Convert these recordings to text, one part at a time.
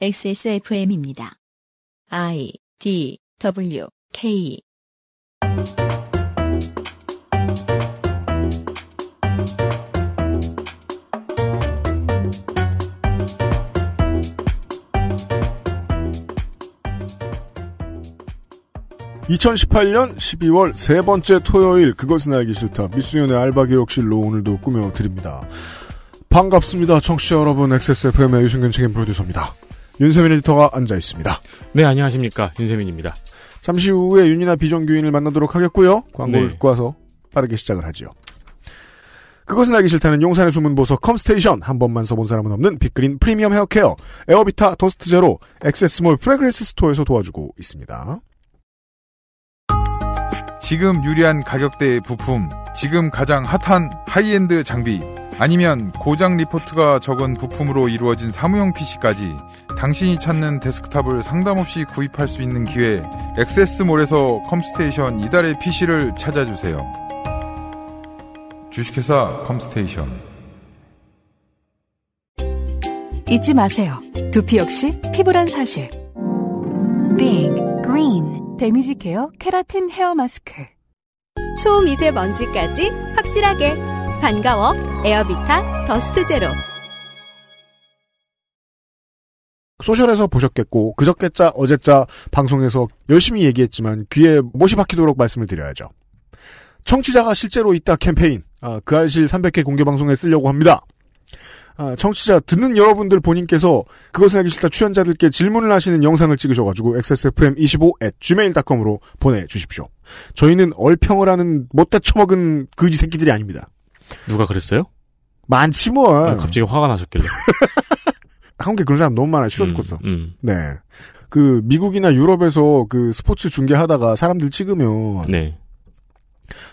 XSFM입니다. I D W K (2018년 12월) 세 번째 토요일 그것은 알기 싫다 미수연의 알바기록실로 오늘도 꾸며드립니다 반갑습니다 청취자 여러분 XSFM의 유승균 책임 프로듀서입니다 윤세민 리터가 앉아 있습니다. 네, 안녕하십니까. 윤세민입니다. 잠시 후에 윤이나 비정규인을 만나도록 하겠고요. 광고를 네. 서 빠르게 시작을 하지요. 그것은 알기 싫다는 용산의 숨은 보석 컴스테이션 한 번만 써본 사람은 없는 빅그린 프리미엄 헤어케어 에어비타 더스트 제로 액세스몰 프레그레스 스토어에서 도와주고 있습니다. 지금 유리한 가격대의 부품 지금 가장 핫한 하이엔드 장비 아니면 고장 리포트가 적은 부품으로 이루어진 사무용 PC까지 당신이 찾는 데스크탑을 상담 없이 구입할 수 있는 기회 액세스몰에서 컴스테이션 이달의 PC를 찾아주세요. 주식회사 컴스테이션 잊지 마세요. 두피 역시 피부란 사실. Big Green 데미지 케어 케라틴 헤어 마스크 초미세먼지까지 확실하게 반가워 에어비타 더스트 제로 소셜에서 보셨겠고 그저께자 어제자 방송에서 열심히 얘기했지만 귀에 못이 박히도록 말씀을 드려야죠. 청취자가 실제로 있다 캠페인 아, 그 알실 300회 공개 방송에 쓰려고 합니다. 아, 청취자 듣는 여러분들 본인께서 그것을 하기 싫다 출연자들께 질문을 하시는 영상을 찍으셔가지고 xsfm25 at gmail.com으로 보내주십시오. 저희는 얼평을 하는 못다 처먹은 그지 새끼들이 아닙니다. 누가 그랬어요? 많지 뭐. 아, 갑자기 화가 나셨길래. 한국에 그런 사람 너무 많아 요 싫어 죽겠어. 음, 음, 네. 그 미국이나 유럽에서 그 스포츠 중계하다가 사람들 찍으면 네.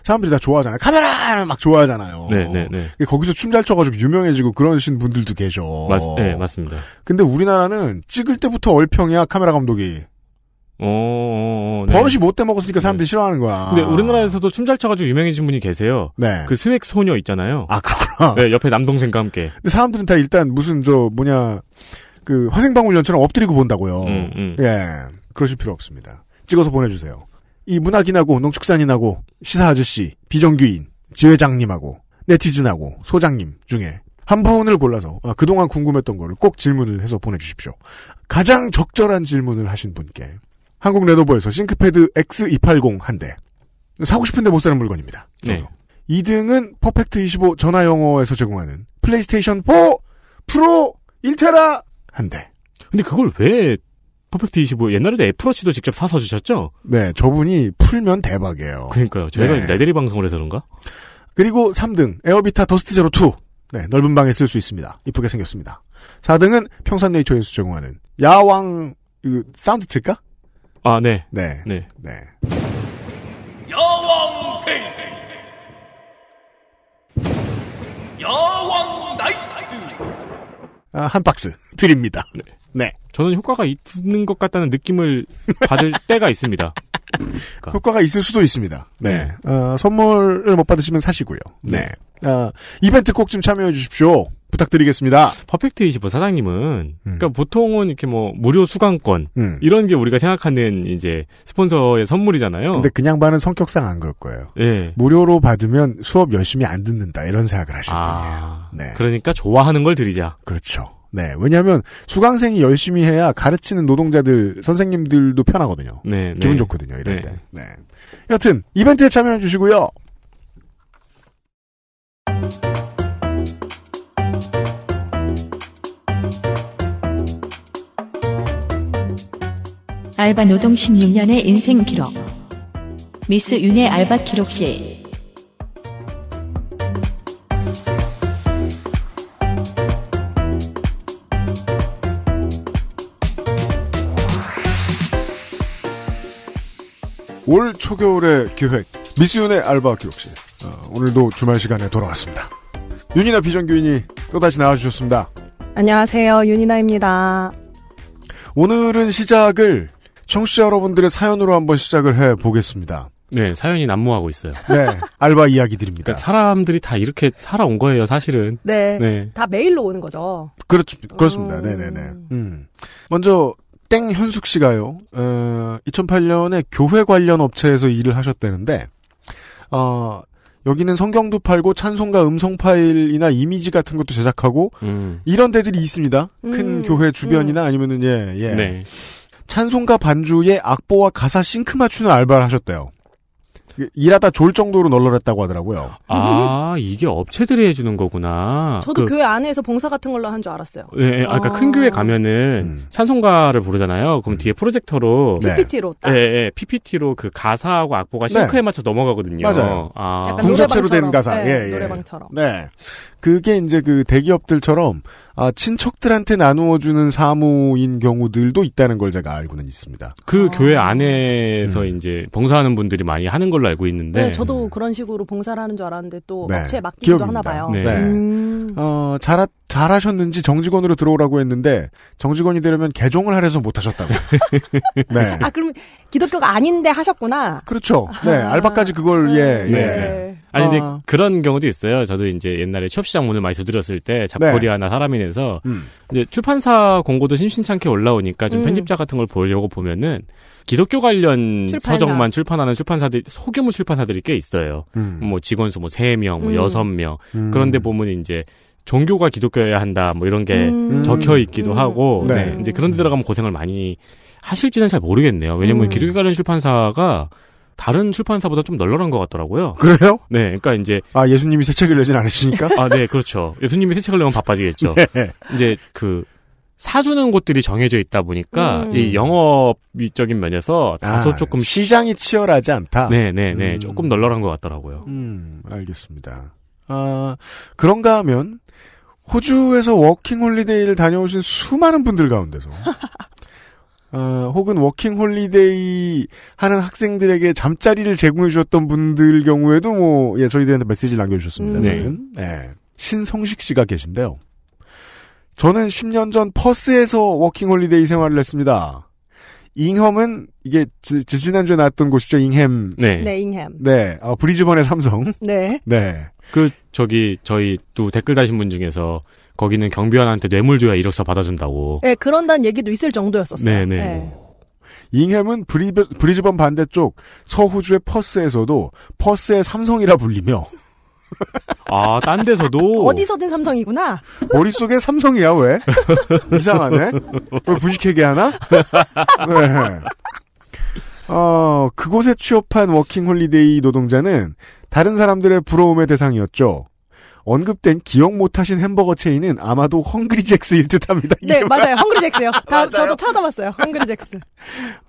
사람들이 다 좋아하잖아요. 카메라 막 좋아하잖아요. 네, 네, 네. 거기서 춤 잘 춰가지고 유명해지고 그러신 분들도 계셔. 맞, 네, 맞습니다. 근데 우리나라는 찍을 때부터 얼평이야 카메라 감독이. 어, 네. 버릇이 못돼 먹었으니까 사람들이 네. 싫어하는 거야. 근데 우리나라에서도 춤 잘 춰가지고 유명해진 분이 계세요. 네. 그 스웩 소녀 있잖아요. 아, 그렇구나. 네, 옆에 남동생과 함께. 근데 사람들은 다 일단 무슨, 저, 뭐냐, 그, 화생방울연처럼 엎드리고 본다고요. 음, 음. 예. 그러실 필요 없습니다. 찍어서 보내주세요. 이 문학인하고 농축산인하고 시사 아저씨, 비정규인, 지회장님하고 네티즌하고 소장님 중에 한 분을 골라서 아, 그동안 궁금했던 거를 꼭 질문을 해서 보내주십시오. 가장 적절한 질문을 하신 분께 한국 레노버에서 싱크패드 X280 한 대. 사고 싶은데 못 사는 물건입니다. 네. 2등은 퍼펙트25 전화영어에서 제공하는 플레이스테이션 4 프로 1테라 한 대. 근데 그걸 왜 퍼펙트 25 옛날에도 애플워치도 직접 사서 주셨죠? 네, 저분이 풀면 대박이에요. 그러니까요. 저희가 네. 레데리 방송을 해서 그런가? 그리고 3등 에어비타 더스트 제로 2. 네, 넓은 방에 쓸 수 있습니다. 이쁘게 생겼습니다. 4등은 평산네이처에서 제공하는 야왕 그 사운드 틀까? 아, 네. 네. 네. 네. 여왕 테이테 여왕 나이트. 아, 한 박스 드립니다. 네. 네. 저는 효과가 있는 것 같다는 느낌을 받을 때가 있습니다. 그러니까. 효과가 있을 수도 있습니다. 네. 음. 어, 선물을 못 받으시면 사시고요. 네. 네. 어, 이벤트 꼭 좀 참여해 주십시오. 부탁드리겠습니다. 퍼펙트 이십 사장님은 음. 그러니까 보통은 이렇게 뭐 무료 수강권 음. 이런 게 우리가 생각하는 이제 스폰서의 선물이잖아요. 근데 그냥 반은 성격상 안 그럴 거예요. 네. 무료로 받으면 수업 열심히 안 듣는다 이런 생각을 하실 아, 거예요 네. 그러니까 좋아하는 걸 드리자. 그렇죠. 네, 왜냐하면 수강생이 열심히 해야 가르치는 노동자들 선생님들도 편하거든요. 네, 네. 기분 네. 좋거든요. 이럴 네. 때. 네. 여튼 이벤트에 참여해 주시고요. 알바 노동 16년의 인생 기록. 미스 윤의 알바 기록실. 올 초겨울의 기획 미스윤의 알바 기록실 어, 오늘도 주말 시간에 돌아왔습니다. 윤이나 비정규인이 또다시 나와주셨습니다. 안녕하세요 윤이나입니다. 오늘은 시작을 청취자 여러분들의 사연으로 한번 시작을 해 보겠습니다. 네, 사연이 난무하고 있어요. 네, 알바 이야기들입니다. 그러니까 사람들이 다 이렇게 살아온 거예요, 사실은. 네, 네. 다 메일로 오는 거죠. 그렇죠, 그렇습니다. 음... 네네네. 음. 먼저 땡현숙 씨가요. 어, 2008년에 교회 관련 업체에서 일을 하셨다는데 어, 여기는 성경도 팔고 찬송가 음성 파일이나 이미지 같은 것도 제작하고 음. 이런 데들이 있습니다. 음. 큰 교회 음. 주변이나 음. 아니면은 예 예. 네. 찬송가 반주에 악보와 가사 싱크 맞추는 알바를 하셨대요. 일하다 졸 정도로 널널했다고 하더라고요. 아 이게 업체들이 해주는 거구나. 저도 그, 교회 안에서 봉사 같은 걸로 한 줄 알았어요. 예, 예 아. 아까 그러니까 큰 교회 아. 가면은 음. 찬송가를 부르잖아요. 그럼 음. 뒤에 프로젝터로 네. PPT로 딱. 예, 예, PPT로 그 가사하고 악보가 네. 싱크에 맞춰 넘어가거든요. 맞아요. 아. 약간 군사체로 된 가사. 네, 예, 예. 노래방처럼. 네. 그게 이제 그 대기업들처럼 아, 친척들한테 나누어주는 사무인 경우들도 있다는 걸 제가 알고는 있습니다. 그 아. 교회 안에서 음. 이제 봉사하는 분들이 많이 하는 걸로 알고 있는데. 네, 저도 그런 식으로 봉사를 하는 줄 알았는데 또 네. 업체에 맡기기도 기업입니다. 하나 봐요. 네. 네. 음. 어, 잘, 잘하셨는지 정직원으로 들어오라고 했는데 정직원이 되려면 개종을 하래서 못하셨다고. 네. 아, 그럼 기독교가 아닌데 하셨구나. 그렇죠. 네, 아. 알바까지 그걸 예, 예. 네. 예. 아니 근데 아. 그런 경우도 있어요. 저도 이제 옛날에 취업시장 문을 많이 두드렸을 때잡고리하나 네. 사람인에서 음. 이제 출판사 공고도 심심찮게 올라오니까 좀 음. 편집자 같은 걸 보려고 보면은 기독교 관련 출판사. 서적만 출판하는 출판사들 소규모 출판사들이 꽤 있어요. 음. 뭐 직원 수뭐 3명, 뭐 6명. 뭐 음. 음. 그런데 보면 이제 종교가 기독교여야 한다 뭐 이런 게 음. 적혀 있기도 하고 네. 네. 이제 그런 데 들어가면 고생을 많이 하실지는 잘 모르겠네요. 왜냐면 음. 기독교 관련 출판사가 다른 출판사보다 좀 널널한 것 같더라고요. 그래요? 네, 그러니까 이제 아 예수님이 새 책을 내진 않으시니까 아 네, 그렇죠. 예수님이 새 책을 내면 바빠지겠죠. 네. 이제 그 사주는 곳들이 정해져 있다 보니까 음. 이 영업적인 면에서 다소 아, 조금 시장이 치열하지 않다. 네, 네, 네, 음. 조금 널널한 것 같더라고요. 음, 알겠습니다. 아 그런가 하면 호주에서 워킹 홀리데이를 다녀오신 수많은 분들 가운데서 어, 혹은 워킹 홀리데이 하는 학생들에게 잠자리를 제공해 주셨던 분들 경우에도 뭐, 예, 저희들한테 메시지를 남겨주셨습니다. 음. 네. 네. 신성식 씨가 계신데요. 저는 10년 전 퍼스에서 워킹 홀리데이 생활을 했습니다. 잉험은 이게 지, 지난주에 나왔던 곳이죠. 잉햄. 네. 네, 잉햄. 네. 어, 브리즈번의 삼성. 네. 네. 그 저기 저희 또 댓글 다신 분 중에서 거기는 경비원한테 뇌물 줘야 이력서 받아준다고. 네, 그런다는 얘기도 있을 정도였었어요. 네네. 네. 네. 예. 잉햄은 브리베, 브리즈번 반대쪽 서호주의 퍼스에서도 퍼스의 삼성이라 불리며 아, 딴 데서도 어디서든 삼성이구나. 머릿속에 삼성이야, 왜? 이상하네. 왜부식회계 하나? 네. 어, 그곳에 취업한 워킹 홀리데이 노동자는 다른 사람들의 부러움의 대상이었죠. 언급된 기억 못하신 햄버거 체인은 아마도 헝그리잭스일 듯합니다. 네, 맞아요. 헝그리잭스요. 다, 저도 찾아봤어요. 헝그리잭스.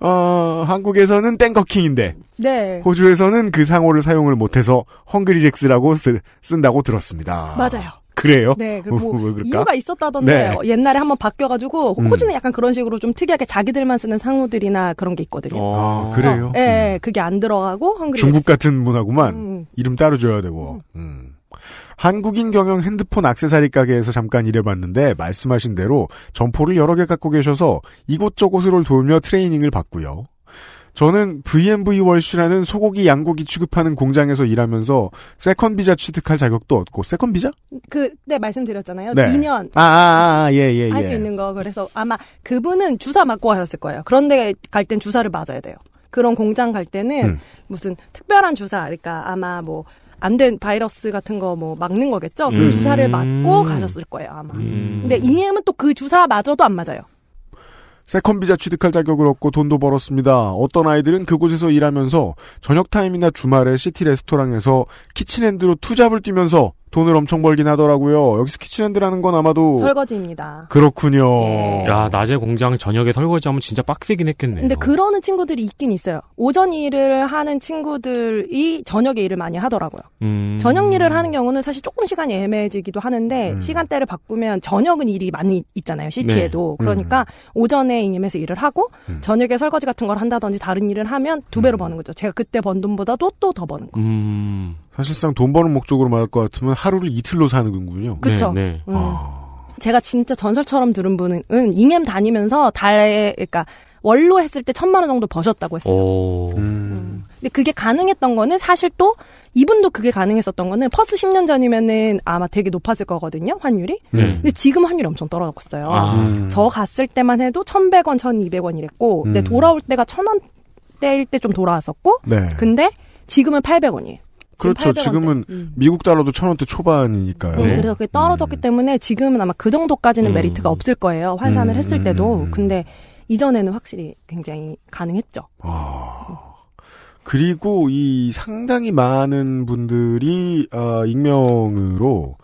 어, 한국에서는 땡커킹인데 네. 호주에서는 그 상호를 사용을 못해서 헝그리잭스라고 쓴다고 들었습니다. 맞아요. 그래요? 네, 그리고 뭐 이유가 있었다던데 네. 옛날에 한번 바뀌어가지고 음. 호주는 약간 그런 식으로 좀 특이하게 자기들만 쓰는 상호들이나 그런 게 있거든요. 아, 그래요? 네, 음. 그게 안 들어가고 헝그리 중국 같은 문화구만 음. 이름 따로 줘야 되고. 음. 음. 한국인 경영 핸드폰 악세사리 가게에서 잠깐 일해봤는데 말씀하신 대로 점포를 여러 개 갖고 계셔서 이곳저곳으로 돌며 트레이닝을 받고요. 저는 VMV 월시라는 소고기 양고기 취급하는 공장에서 일하면서 세컨 비자 취득할 자격도 얻고 세컨 비자? 그때 네, 말씀드렸잖아요. 네. 2년 아예예 아, 아, 아, 예, 예, 할수 예. 있는 거 그래서 아마 그분은 주사 맞고 하셨을 거예요. 그런데 갈 땐 주사를 맞아야 돼요. 그런 공장 갈 때는 음. 무슨 특별한 주사, 그러니까 아마 뭐 안된 바이러스 같은 거 뭐 막는 거겠죠. 그 음. 주사를 맞고 음. 가셨을 거예요 아마. 음. 근데 EM은 또 그 주사 마저도 안 맞아요. 세컨 비자 취득할 자격을 얻고 돈도 벌었습니다. 어떤 아이들은 그곳에서 일하면서 저녁 타임이나 주말에 시티 레스토랑에서 키친핸드로 투잡을 뛰면서 돈을 엄청 벌긴 하더라고요. 여기서 키친핸드라는 건 아마도 설거지입니다. 그렇군요. 예. 야 낮에 공장 저녁에 설거지하면 진짜 빡세긴 했겠네요. 근데 그러는 친구들이 있긴 있어요. 오전 일을 하는 친구들이 저녁에 일을 많이 하더라고요. 음... 저녁 일을 하는 경우는 사실 조금 시간이 애매해지기도 하는데 음... 시간대를 바꾸면 저녁은 일이 많이 있잖아요. 시티에도 네. 그러니까 음... 오전에 임념에서 일을 하고 음. 저녁에 설거지 같은 걸 한다든지 다른 일을 하면 두 배로 음. 버는 거죠. 제가 그때 번 돈보다도 또 더 버는 거. 음... 사실상 돈 버는 목적으로 말할 것 같으면 하루를 이틀로 사는군요. 그렇죠. 네, 네. 음. 아. 제가 진짜 전설처럼 들은 분은 잉엠 다니면서 달에 그러니까 월로 했을 때 천만 원 정도 버셨다고 했어요. 오... 음... 근데 그게 가능했던 거는 사실 또 이분도 그게 가능했었던 거는 퍼스 10년 전이면은 아마 되게 높았을 거거든요 환율이. 네. 근데 지금 환율이 엄청 떨어졌어요. 아... 음. 저 갔을 때만 해도 1,100원, 1,200원 이랬고, 근데 음. 돌아올 때가 1,000원 때일때 좀 돌아왔었고, 네. 근데 지금은 800원이에요. 그렇죠. 지금은 음. 미국 달러도 천 원대 초반이니까요. 네. 네. 그래서 그게 떨어졌기 음. 때문에 지금은 아마 그 정도까지는 음. 메리트가 없을 거예요. 환산을 음. 했을 때도. 음. 근데 이전에는 확실히 굉장히 가능했죠. 아. 그리고 이 상당히 많은 분들이 어, 익명으로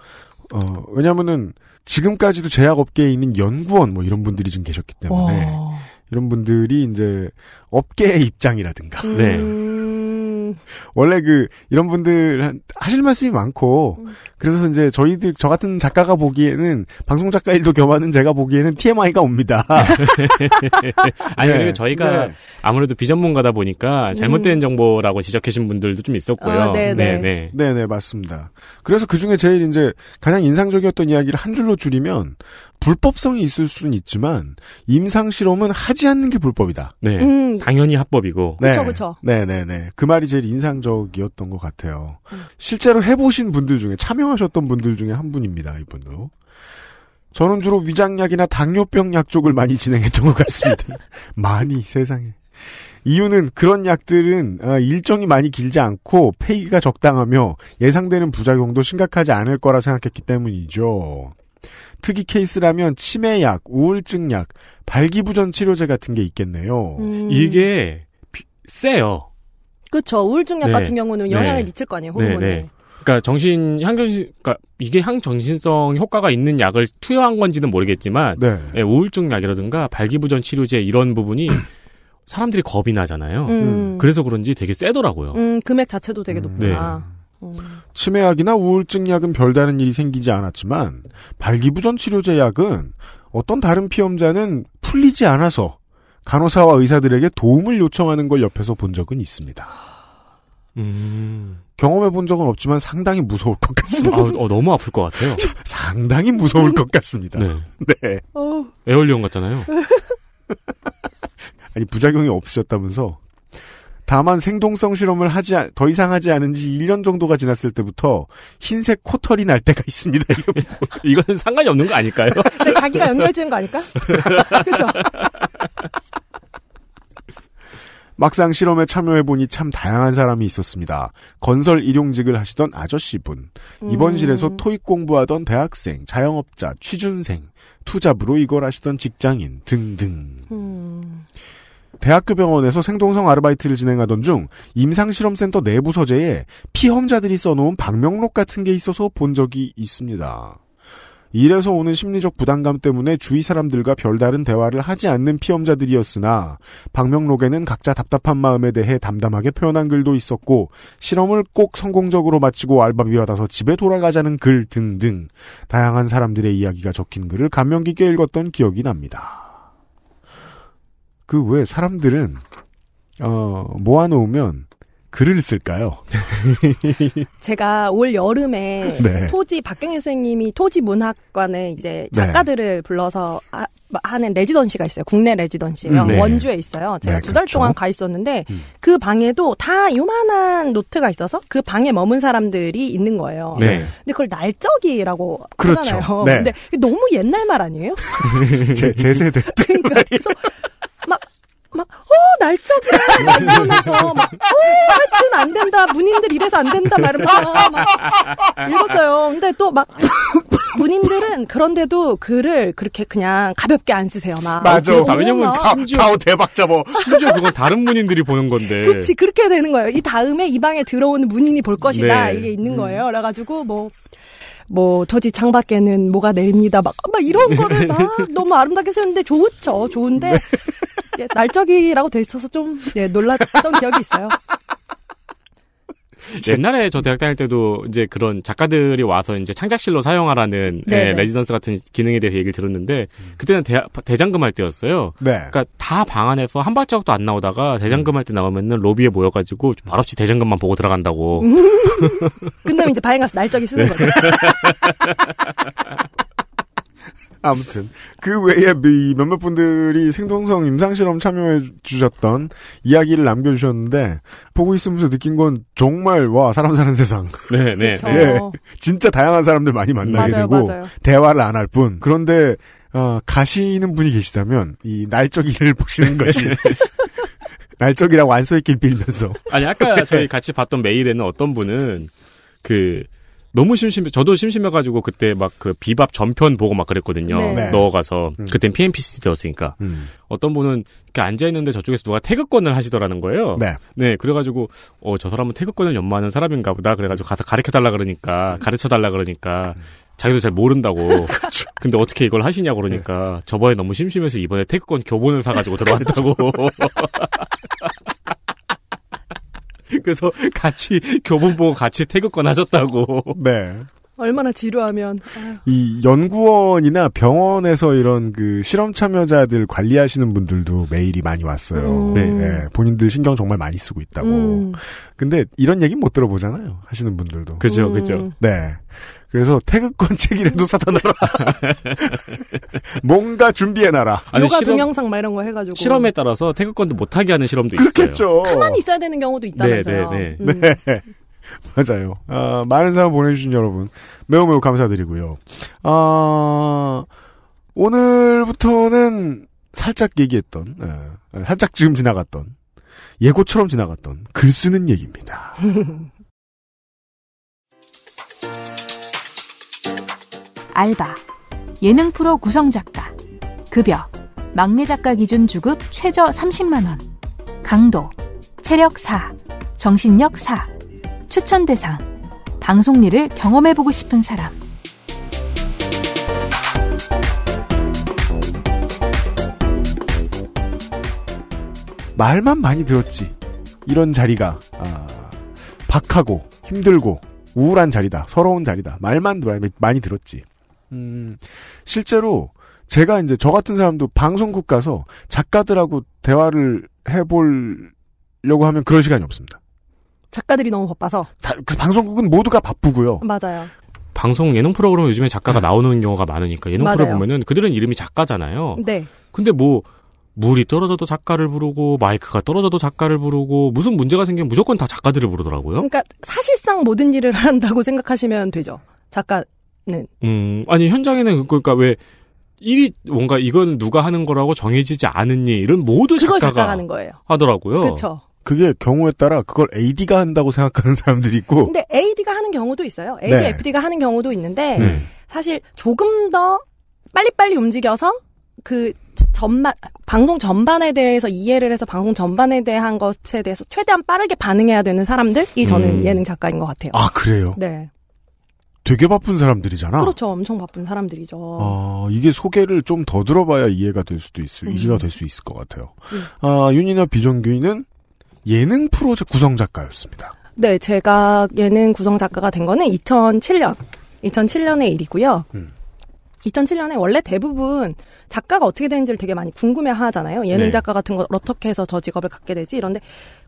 어, 왜냐면은 지금까지도 제약업계에 있는 연구원 뭐 이런 분들이 좀 계셨기 때문에 와. 어. 이런 분들이 이제 업계의 입장이라든가 음. 네. 원래 그 이런 분들 하실 말씀이 많고 음. 그래서 이제 저희들 저 같은 작가가 보기에는 방송 작가 일도 겸하는 제가 보기에는 TMI가 옵니다. 아니 그리고 네. 저희가 네. 아무래도 비전문가다 보니까 음. 잘못된 음. 정보라고 지적해신 분들도 좀 있었고요. 아, 네네. 네네. 네네 네, 맞습니다. 그래서 그 중에 제일 이제 가장 인상적이었던 이야기를 한 줄로 줄이면 불법성이 있을 수는 있지만 임상 실험은 하지 않는 게 불법이다. 네, 음. 당연히 합법이고. 네, 그렇죠. 네네네. 네. 그 말이 제일 인상적이었던 것 같아요. 음. 실제로 해보신 분들 중에 참여 촬영하셨던 분들 중에 한 분입니다. 이분도. 저는 주로 위장약이나 당뇨병 약 쪽을 많이 진행했던 것 같습니다. 많이 세상에. 이유는 그런 약들은 아, 일정이 많이 길지 않고 폐기가 적당하며 예상되는 부작용도 심각하지 않을 거라 생각했기 때문이죠. 특이 케이스라면 치매약, 우울증약, 발기부전 치료제 같은 게 있겠네요. 음. 이게 비, 세요. 그렇죠. 우울증약 네. 같은 경우는 영향을 네. 미칠 거 아니에요, 호르몬에. 네. 네. 그러니까 정신 향정신 그러니까 이게 향정신성 효과가 있는 약을 투여한 건지는 모르겠지만 네. 예, 우울증 약이라든가 발기부전 치료제 이런 부분이 음. 사람들이 겁이 나잖아요. 음. 그래서 그런지 되게 세더라고요. 음, 금액 자체도 되게 음. 높구나. 네. 어. 치매약이나 우울증 약은 별다른 일이 생기지 않았지만 발기부전 치료제 약은 어떤 다른 피험자는 풀리지 않아서 간호사와 의사들에게 도움을 요청하는 걸 옆에서 본 적은 있습니다. 음. 경험해 본 적은 없지만 상당히 무서울 것 같습니다. 아, 어, 너무 아플 것 같아요. 상당히 무서울 것 같습니다. 네. 네. 어. 에어리온 같잖아요. 아니 부작용이 없으셨다면서 다만 생동성 실험을 하지 더 이상 하지 않은 지 1년 정도가 지났을 때부터 흰색 코털이 날 때가 있습니다. 이건 상관이 없는 거 아닐까요? 자기가 연결지은 거 아닐까? 그죠? 막상 실험에 참여해보니 참 다양한 사람이 있었습니다. 건설 일용직을 하시던 아저씨분, 입원실에서 음. 토익 공부하던 대학생, 자영업자, 취준생, 투잡으로 이걸 하시던 직장인 등등. 음. 대학교 병원에서 생동성 아르바이트를 진행하던 중 임상실험센터 내부 서재에 피험자들이 써놓은 방명록 같은 게 있어서 본 적이 있습니다. 이래서 오는 심리적 부담감 때문에 주위 사람들과 별다른 대화를 하지 않는 피험자들이었으나 방명록에는 각자 답답한 마음에 대해 담담하게 표현한 글도 있었고 실험을 꼭 성공적으로 마치고 알바비 받아서 집에 돌아가자는 글 등등 다양한 사람들의 이야기가 적힌 글을 감명 깊게 읽었던 기억이 납니다. 그 외 사람들은 어, 모아놓으면 글을 쓸까요? 제가 올 여름에 네. 토지 박경혜 선생님이 토지 문학관에 이제 네. 작가들을 네. 불러서 아, 하는 레지던시가 있어요. 국내 레지던시요. 음, 네. 원주에 있어요. 제가 네, 두달 그렇죠. 동안 가 있었는데 음. 그 방에도 다 요만한 노트가 있어서 그 방에 머문 사람들이 있는 거예요. 네. 근데 그걸 날적이라고 그렇죠. 하잖아요. 네. 근데 너무 옛날 말 아니에요? 제, 제 세대. 그러니까 그래서 막, 어, 날짜 불안! 이러면서, 막, 어, 하여튼 안 된다. 문인들 이래서 안 된다. 말하면서 막 읽었어요. 근데 또 막, 문인들은 그런데도 글을 그렇게 그냥 가볍게 안 쓰세요. 막. 맞아. 아, 왜냐면 가오 대박 잡어. 심지어 그건 다른 문인들이 보는 건데. 그렇지 그렇게 되는 거예요. 이 다음에 이 방에 들어오는 문인이 볼 것이다. 네. 이게 있는 음. 거예요. 그래가지고 뭐, 뭐 저지 창 밖에는 뭐가 내립니다 막, 막 이런 거를 막 네. 너무 아름답게 쓰는데 좋죠 좋은데 네. 예, 날짜기라고 돼 있어서 좀 예, 놀랐던 기억이 있어요. 옛날에 저 대학 다닐 때도 이제 그런 작가들이 와서 이제 창작실로 사용하라는 예, 레지던스 같은 기능에 대해서 얘기를 들었는데 그때는 대, 대장금 할 때였어요. 네. 그러니까 다 방 안에서 한 발자국도 안 나오다가 대장금 할 때 나오면은 로비에 모여가지고 말없이 대장금만 보고 들어간다고. 끝나면 이제 방에 가서 날짜기 쓰는 거죠. 아무튼 그 외에 몇몇 분들이 생동성 임상실험 참여해 주셨던 이야기를 남겨주셨는데 보고 있으면서 느낀 건 정말 와 사람 사는 세상. 네네. 네, 네, 네. 네. 진짜 다양한 사람들 많이 만나게 맞아요, 되고 맞아요. 대화를 안 할 뿐. 그런데 어, 가시는 분이 계시다면 이 날짜기를 보시는 것이. 날짜기라고 안 써있길 빌면서. 아니 아까 저희 같이 봤던 메일에는 어떤 분은 그 너무 심심해. 저도 심심해가지고 그때 막 그 비밥 전편 보고 막 그랬거든요. 네. 네. 넣어가서 음. 그땐 PMPC 되었으니까 음. 어떤 분은 이렇게 앉아 있는데 저쪽에서 누가 태극권을 하시더라는 거예요. 네. 네 그래가지고 어 저 사람은 태극권을 연마하는 사람인가 보다. 그래가지고 가서 가르쳐 달라 그러니까 가르쳐 달라 그러니까. 자기도 잘 모른다고. 그렇죠. 근데 어떻게 이걸 하시냐 그러니까 저번에 너무 심심해서 이번에 태극권 교본을 사가지고 들어왔다고. 그래서 같이 교본 보고 같이 태극권 하셨다고. 네. 얼마나 지루하면. 이 연구원이나 병원에서 이런 그 실험 참여자들 관리하시는 분들도 메일이 많이 왔어요. 음. 네. 네. 본인들 신경 정말 많이 쓰고 있다고. 음. 근데 이런 얘기 못 들어보잖아요. 하시는 분들도. 그죠, 그죠. 음. 네. 그래서 태극권 책이라도 사다 놔라. 뭔가 준비해 놔라. 아니, 요가 실험, 동영상 막 이런 거 해가지고 실험에 따라서 태극권도 못하게 하는 실험도 그렇겠죠. 있어요. 가만히 있어야 되는 경우도 있다면서요. 네, 네, 네. 음. 네. 맞아요. 어, 많은 사람 보내주신 여러분 매우 매우 감사드리고요. 아, 오늘부터는 살짝 얘기했던, 아, 살짝 지금 지나갔던 예고처럼 지나갔던 글 쓰는 얘기입니다. 알바, 예능 프로 구성 작가, 급여, 막내 작가 기준 주급 최저 30만원, 강도, 체력 4, 정신력 4, 추천 대상, 방송 일을 경험해보고 싶은 사람. 말만 많이 들었지. 이런 자리가 아, 박하고 힘들고 우울한 자리다, 서러운 자리다. 말만 많이 들었지. 음, 실제로 제가 이제 저 같은 사람도 방송국 가서 작가들하고 대화를 해보려고 하면 그럴 시간이 없습니다. 작가들이 너무 바빠서. 다, 그 방송국은 모두가 바쁘고요. 맞아요. 방송 예능 프로그램 은 요즘에 작가가 네. 나오는 경우가 많으니까 예능 맞아요. 프로 보면은 그들은 이름이 작가잖아요. 네. 근데 뭐 물이 떨어져도 작가를 부르고 마이크가 떨어져도 작가를 부르고 무슨 문제가 생기면 무조건 다 작가들을 부르더라고요. 그러니까 사실상 모든 일을 한다고 생각하시면 되죠. 작가 음, 아니 현장에는 그러니까 왜 일이 뭔가 이건 누가 하는 거라고 정해지지 않으니 이런 모두 작가가 하는 거예요. 하더라고요. 그렇 그게 경우에 따라 그걸 AD가 한다고 생각하는 사람들이 있고. 근데 AD가 하는 경우도 있어요. AD, 네. FD가 하는 경우도 있는데 네. 사실 조금 더 빨리빨리 움직여서 그 전반 방송 전반에 대해서 이해를 해서 방송 전반에 대한 것에 대해서 최대한 빠르게 반응해야 되는 사람들이 저는 음. 예능 작가인 것 같아요. 아 그래요? 네. 되게 바쁜 사람들이잖아. 그렇죠. 엄청 바쁜 사람들이죠. 아, 이게 소개를 좀 더 들어봐야 이해가 될 수도 있을, 음. 이해가 될 수 있을 것 같아요. 음. 아, 윤이나 비정규인은 예능 프로 구성 작가였습니다. 네, 제가 예능 구성 작가가 된 거는 2007년, 2007년의 일이고요. 음. 2007년에 원래 대부분 작가가 어떻게 되는지를 되게 많이 궁금해 하잖아요. 예능 작가 같은 걸 어떻게 해서 저 직업을 갖게 되지? 이런데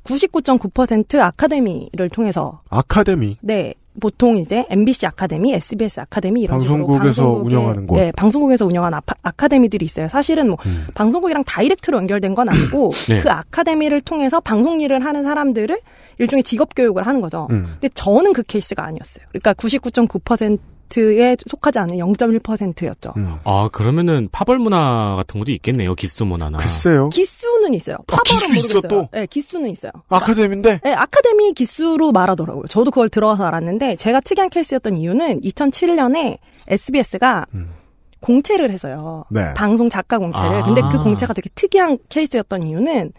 99.9% 아카데미를 통해서 아카데미 네 보통 이제 MBC 아카데미, SBS 아카데미 이런 방송국에서 식으로 운영하는 곳. 네, 방송국에서 운영한 아파, 아카데미들이 있어요. 사실은 뭐 음. 방송국이랑 다이렉트로 연결된 건 아니고 네. 그 아카데미를 통해서 방송 일을 하는 사람들을 일종의 직업 교육을 하는 거죠. 음. 근데 저는 그 케이스가 아니었어요. 그러니까 99.9% 0%에 속하지 않은 0.1%였죠. 음. 아 그러면은 파벌 문화 같은 것도 있겠네요. 기수 문화나. 글쎄요. 기수는 있어요. 아, 파벌은 아, 기수 모르겠어요. 또? 네, 기수는 있어요. 아, 아카데미인데? 네, 아카데미 기수로 말하더라고요. 저도 그걸 들어서 와 알았는데 제가 특이한 케이스였던 이유는 2007년에 SBS가 음. 공채를 해서요. 네. 방송 작가 공채를. 아. 근데 그 아. 공채가 되게 특이한 케이스였던 이유는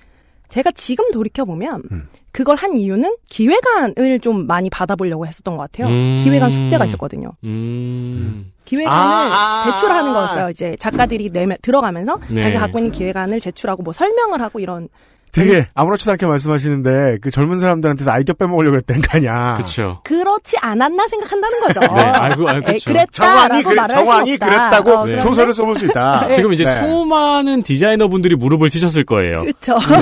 제가 지금 돌이켜 보면. 음. 그걸 한 이유는 기획안을 좀 많이 받아보려고 했었던 것 같아요. 음. 기획안 숙제가 있었거든요. 음. 기획안을 아~, 아. 제출하는 거였어요. 이제 작가들이 내면 들어가면서 네. 자기 갖고 있는 기획안을 제출하고 뭐 설명을 하고 이런 되게 아무렇지도 않게 말씀하시는데 그 젊은 사람들한테서 아이디어 빼먹으려고 했다는 거 아니야. 그렇죠. 그렇지 않았나 생각한다는 거죠. 네, 알고 알고 그렇죠. 그랬다 정황이, 그, 정황이 그랬다고 어, 네. 소설을 써볼 수 있다. 네. 지금 이제 네. 수많은 디자이너분들이 무릎을 치셨을 거예요. 네. 음, 그렇죠.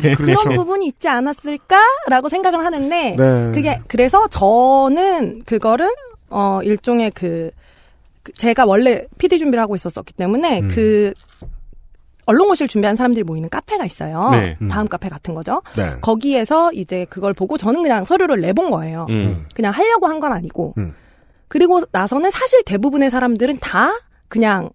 네. 그런 부분이 있지 않았을까라고 생각을 하는데 네. 그게 그래서 저는 그거를 어 일종의 그, 그 제가 원래 PD 준비를 하고 있었었기 때문에 음. 그 얼렁고시 준비한 사람들이 모이는 카페가 있어요. 네. 음. 다음 카페 같은 거죠. 네. 거기에서 이제 그걸 보고 저는 그냥 서류를 내본 거예요. 음. 음. 그냥 하려고 한 건 아니고. 음. 그리고 나서는 사실 대부분의 사람들은 다 그냥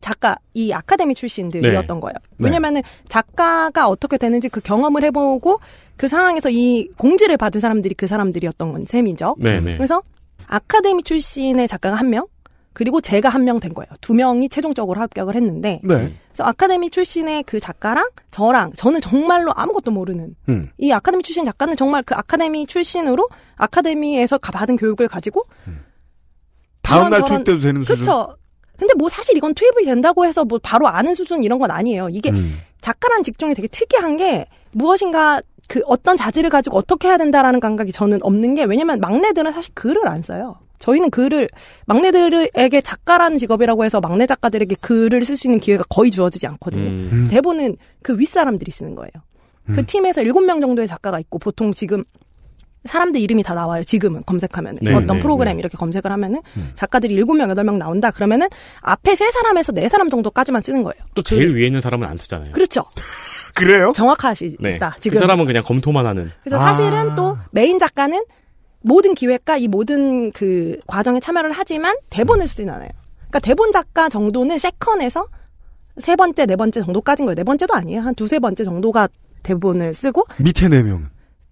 작가 이 아카데미 출신들이었던 네. 거예요. 네. 왜냐면은 작가가 어떻게 되는지 그 경험을 해보고 그 상황에서 이 공지를 받은 사람들이 그 사람들이었던 건 셈이죠. 네, 네. 그래서 아카데미 출신의 작가가 한 명, 그리고 제가 한 명 된 거예요. 두 명이 최종적으로 합격을 했는데 네. 그래서 아카데미 출신의 그 작가랑 저랑 저는 정말로 아무것도 모르는 음. 이 아카데미 출신 작가는 정말 그 아카데미 출신으로 아카데미에서 받은 교육을 가지고 음. 다음 날 투입돼도 되는 그쵸? 수준. 그렇죠. 근데 뭐 사실 이건 투입이 된다고 해서 뭐 바로 아는 수준 이런 건 아니에요. 이게 음. 작가란 직종이 되게 특이한 게 무엇인가 그 어떤 자질을 가지고 어떻게 해야 된다라는 감각이 저는 없는 게 왜냐면 막내들은 사실 글을 안 써요. 저희는 글을 막내들에게 작가라는 직업이라고 해서 막내 작가들에게 글을 쓸 수 있는 기회가 거의 주어지지 않거든요. 음. 음. 대본은 그 윗사람들이 쓰는 거예요. 그 음. 그 팀에서 일곱 명 정도의 작가가 있고 보통 지금 사람들 이름이 다 나와요. 지금은 검색하면 네, 어떤 네, 프로그램 네. 이렇게 검색을 하면은 음. 작가들이 일곱 명 여덟 명 나온다. 그러면은 앞에 세 사람에서 네 사람 정도까지만 쓰는 거예요. 또 제일 그, 위에 있는 사람은 안 쓰잖아요. 그렇죠. 그래요? 정확하시다. 네. 지금 그 사람은 그냥 검토만 하는. 그래서 아. 사실은 또 메인 작가는 모든 기획과 이 모든 그 과정에 참여를 하지만 대본을 음. 쓰진 않아요. 그러니까 대본 작가 정도는 세컨에서 세 번째, 네 번째 정도까지인 거예요. 네 번째도 아니에요. 한 두세 번째 정도가 대본을 쓰고 밑에 네 명은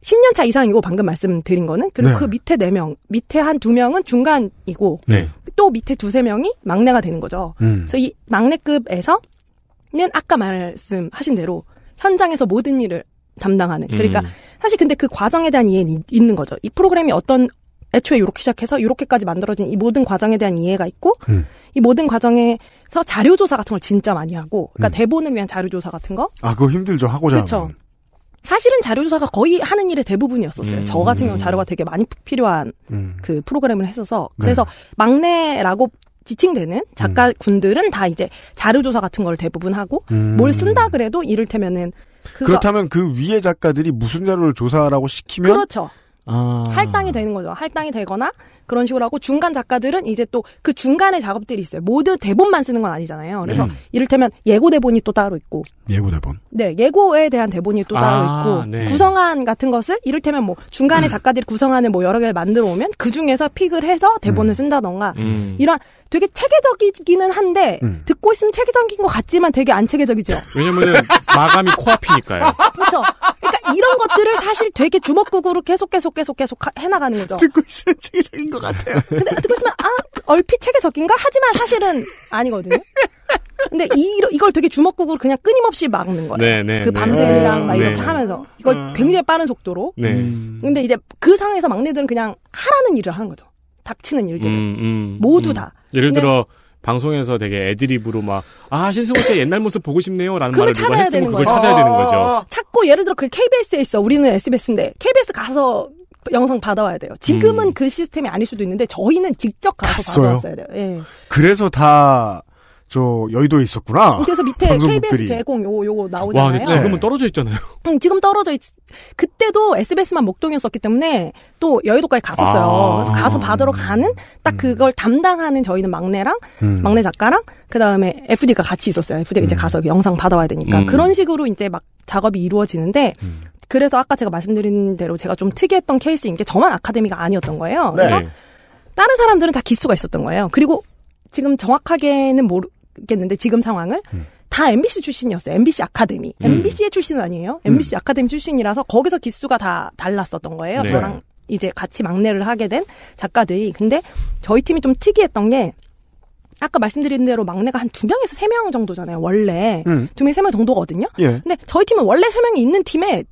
10년 차 이상이고 방금 말씀드린 거는 그리고 네. 그 밑에 4명, 밑에 한 2명은 중간이고 네. 또 밑에 2, 3명이 막내가 되는 거죠. 음. 그래서 이 막내급에서는 아까 말씀하신 대로 현장에서 모든 일을 담당하는 그러니까 음. 사실 근데 그 과정에 대한 이해는 있는 거죠. 이 프로그램이 어떤 애초에 이렇게 시작해서 이렇게까지 만들어진 이 모든 과정에 대한 이해가 있고 음. 이 모든 과정에서 자료 조사 같은 걸 진짜 많이 하고 그러니까 음. 대본을 위한 자료 조사 같은 거. 아, 그거 힘들죠. 하고자 그렇죠. 사실은 자료조사가 거의 하는 일의 대부분이었었어요. 음. 저 같은 경우 자료가 되게 많이 필요한 음. 그 프로그램을 했어서 네. 그래서 네. 막내라고 지칭되는 음. 작가 군들은 다 이제 자료조사 같은 걸 대부분 하고 음. 뭘 쓴다 그래도 이를테면은 그렇다면 그 위에 작가들이 무슨 자료를 조사하라고 시키면 그렇죠. 아. 할당이 되는 거죠. 할당이 되거나 그런 식으로 하고 중간 작가들은 이제 또 그 중간에 작업들이 있어요. 모두 대본만 쓰는 건 아니잖아요. 그래서 음. 이를테면 예고 대본이 또 따로 있고 예고 대본. 네, 예고에 대한 대본이 또 따로 아, 있고 네. 구성안 같은 것을 이를테면 뭐 중간에 음. 작가들이 구성안을 뭐 여러 개를 만들어 오면 그 중에서 픽을 해서 대본을 음. 쓴다던가 음. 이런 되게 체계적이기는 한데 음. 듣고 있으면 체계적인 것 같지만 되게 안 체계적이죠. 왜냐면 마감이 코앞이니까요. 그렇죠. 이런 것들을 사실 되게 주먹구구로 계속 계속 계속 계속 해나가는 거죠. 듣고 있으면 책적인 것 같아요. 근데 듣고 있으면 아 얼핏 책에적힌가 하지만 사실은 아니거든요. 근데 이, 이걸 되게 주먹구구로 그냥 끊임없이 막는 거예요. 네, 네, 그 밤샘이랑 네. 막 이렇게 네, 네. 하면서 이걸 아. 굉장히 빠른 속도로. 네. 음. 근데 이제 그 상황에서 막내들은 그냥 하라는 일을 하는 거죠. 닥치는 일들을 음, 음, 모두 음. 다. 예를 들어 방송에서 되게 애드립으로 막, 아, 신승호 씨 옛날 모습 보고 싶네요. 라는 말을 누가 했으면 그걸 거죠. 찾아야 되는 거죠. 어, 찾고, 예를 들어, 그 KBS에 있어. 우리는 SBS인데, KBS 가서 영상 받아와야 돼요. 지금은 음. 그 시스템이 아닐 수도 있는데, 저희는 직접 가서 갔어요. 받아왔어야 돼요. 예. 그래서 다, 저 여의도에 있었구나. 그래서 밑에 방송국들이. KBS 제공 요 요거 나오잖아요. 와, 네. 지금은 떨어져 있잖아요. 응, 음, 지금 떨어져 있. 그때도 SBS만 목동이었었기 때문에 또 여의도까지 갔었어요. 아~ 그래서 가서 받으러 가는 딱 음. 그걸 담당하는 저희는 막내랑 음. 막내 작가랑 그 다음에 FD가 같이 있었어요. FD가 음. 이제 가서 영상 받아와야 되니까 음. 그런 식으로 이제 막 작업이 이루어지는데. 그래서 아까 제가 말씀드린 대로 제가 좀 특이했던 케이스인 게 저만 아카데미가 아니었던 거예요. 네. 그래서 다른 사람들은 다 기수가 있었던 거예요. 그리고 지금 정확하게는 모르겠는데 지금 상황을 음. 다 MBC 출신이었어요. MBC 아카데미. 음. MBC의 출신은 아니에요. MBC 음. 아카데미 출신이라서 거기서 기수가 다 달랐었던 거예요. 네. 저랑 이제 같이 막내를 하게 된 작가들이. 근데 저희 팀이 좀 특이했던 게 아까 말씀드린 대로 막내가 한 두 명에서 세 명 정도잖아요. 원래 음. 두명에 세명 정도거든요. 예. 근데 저희 팀은 원래 세 명이 있는 팀에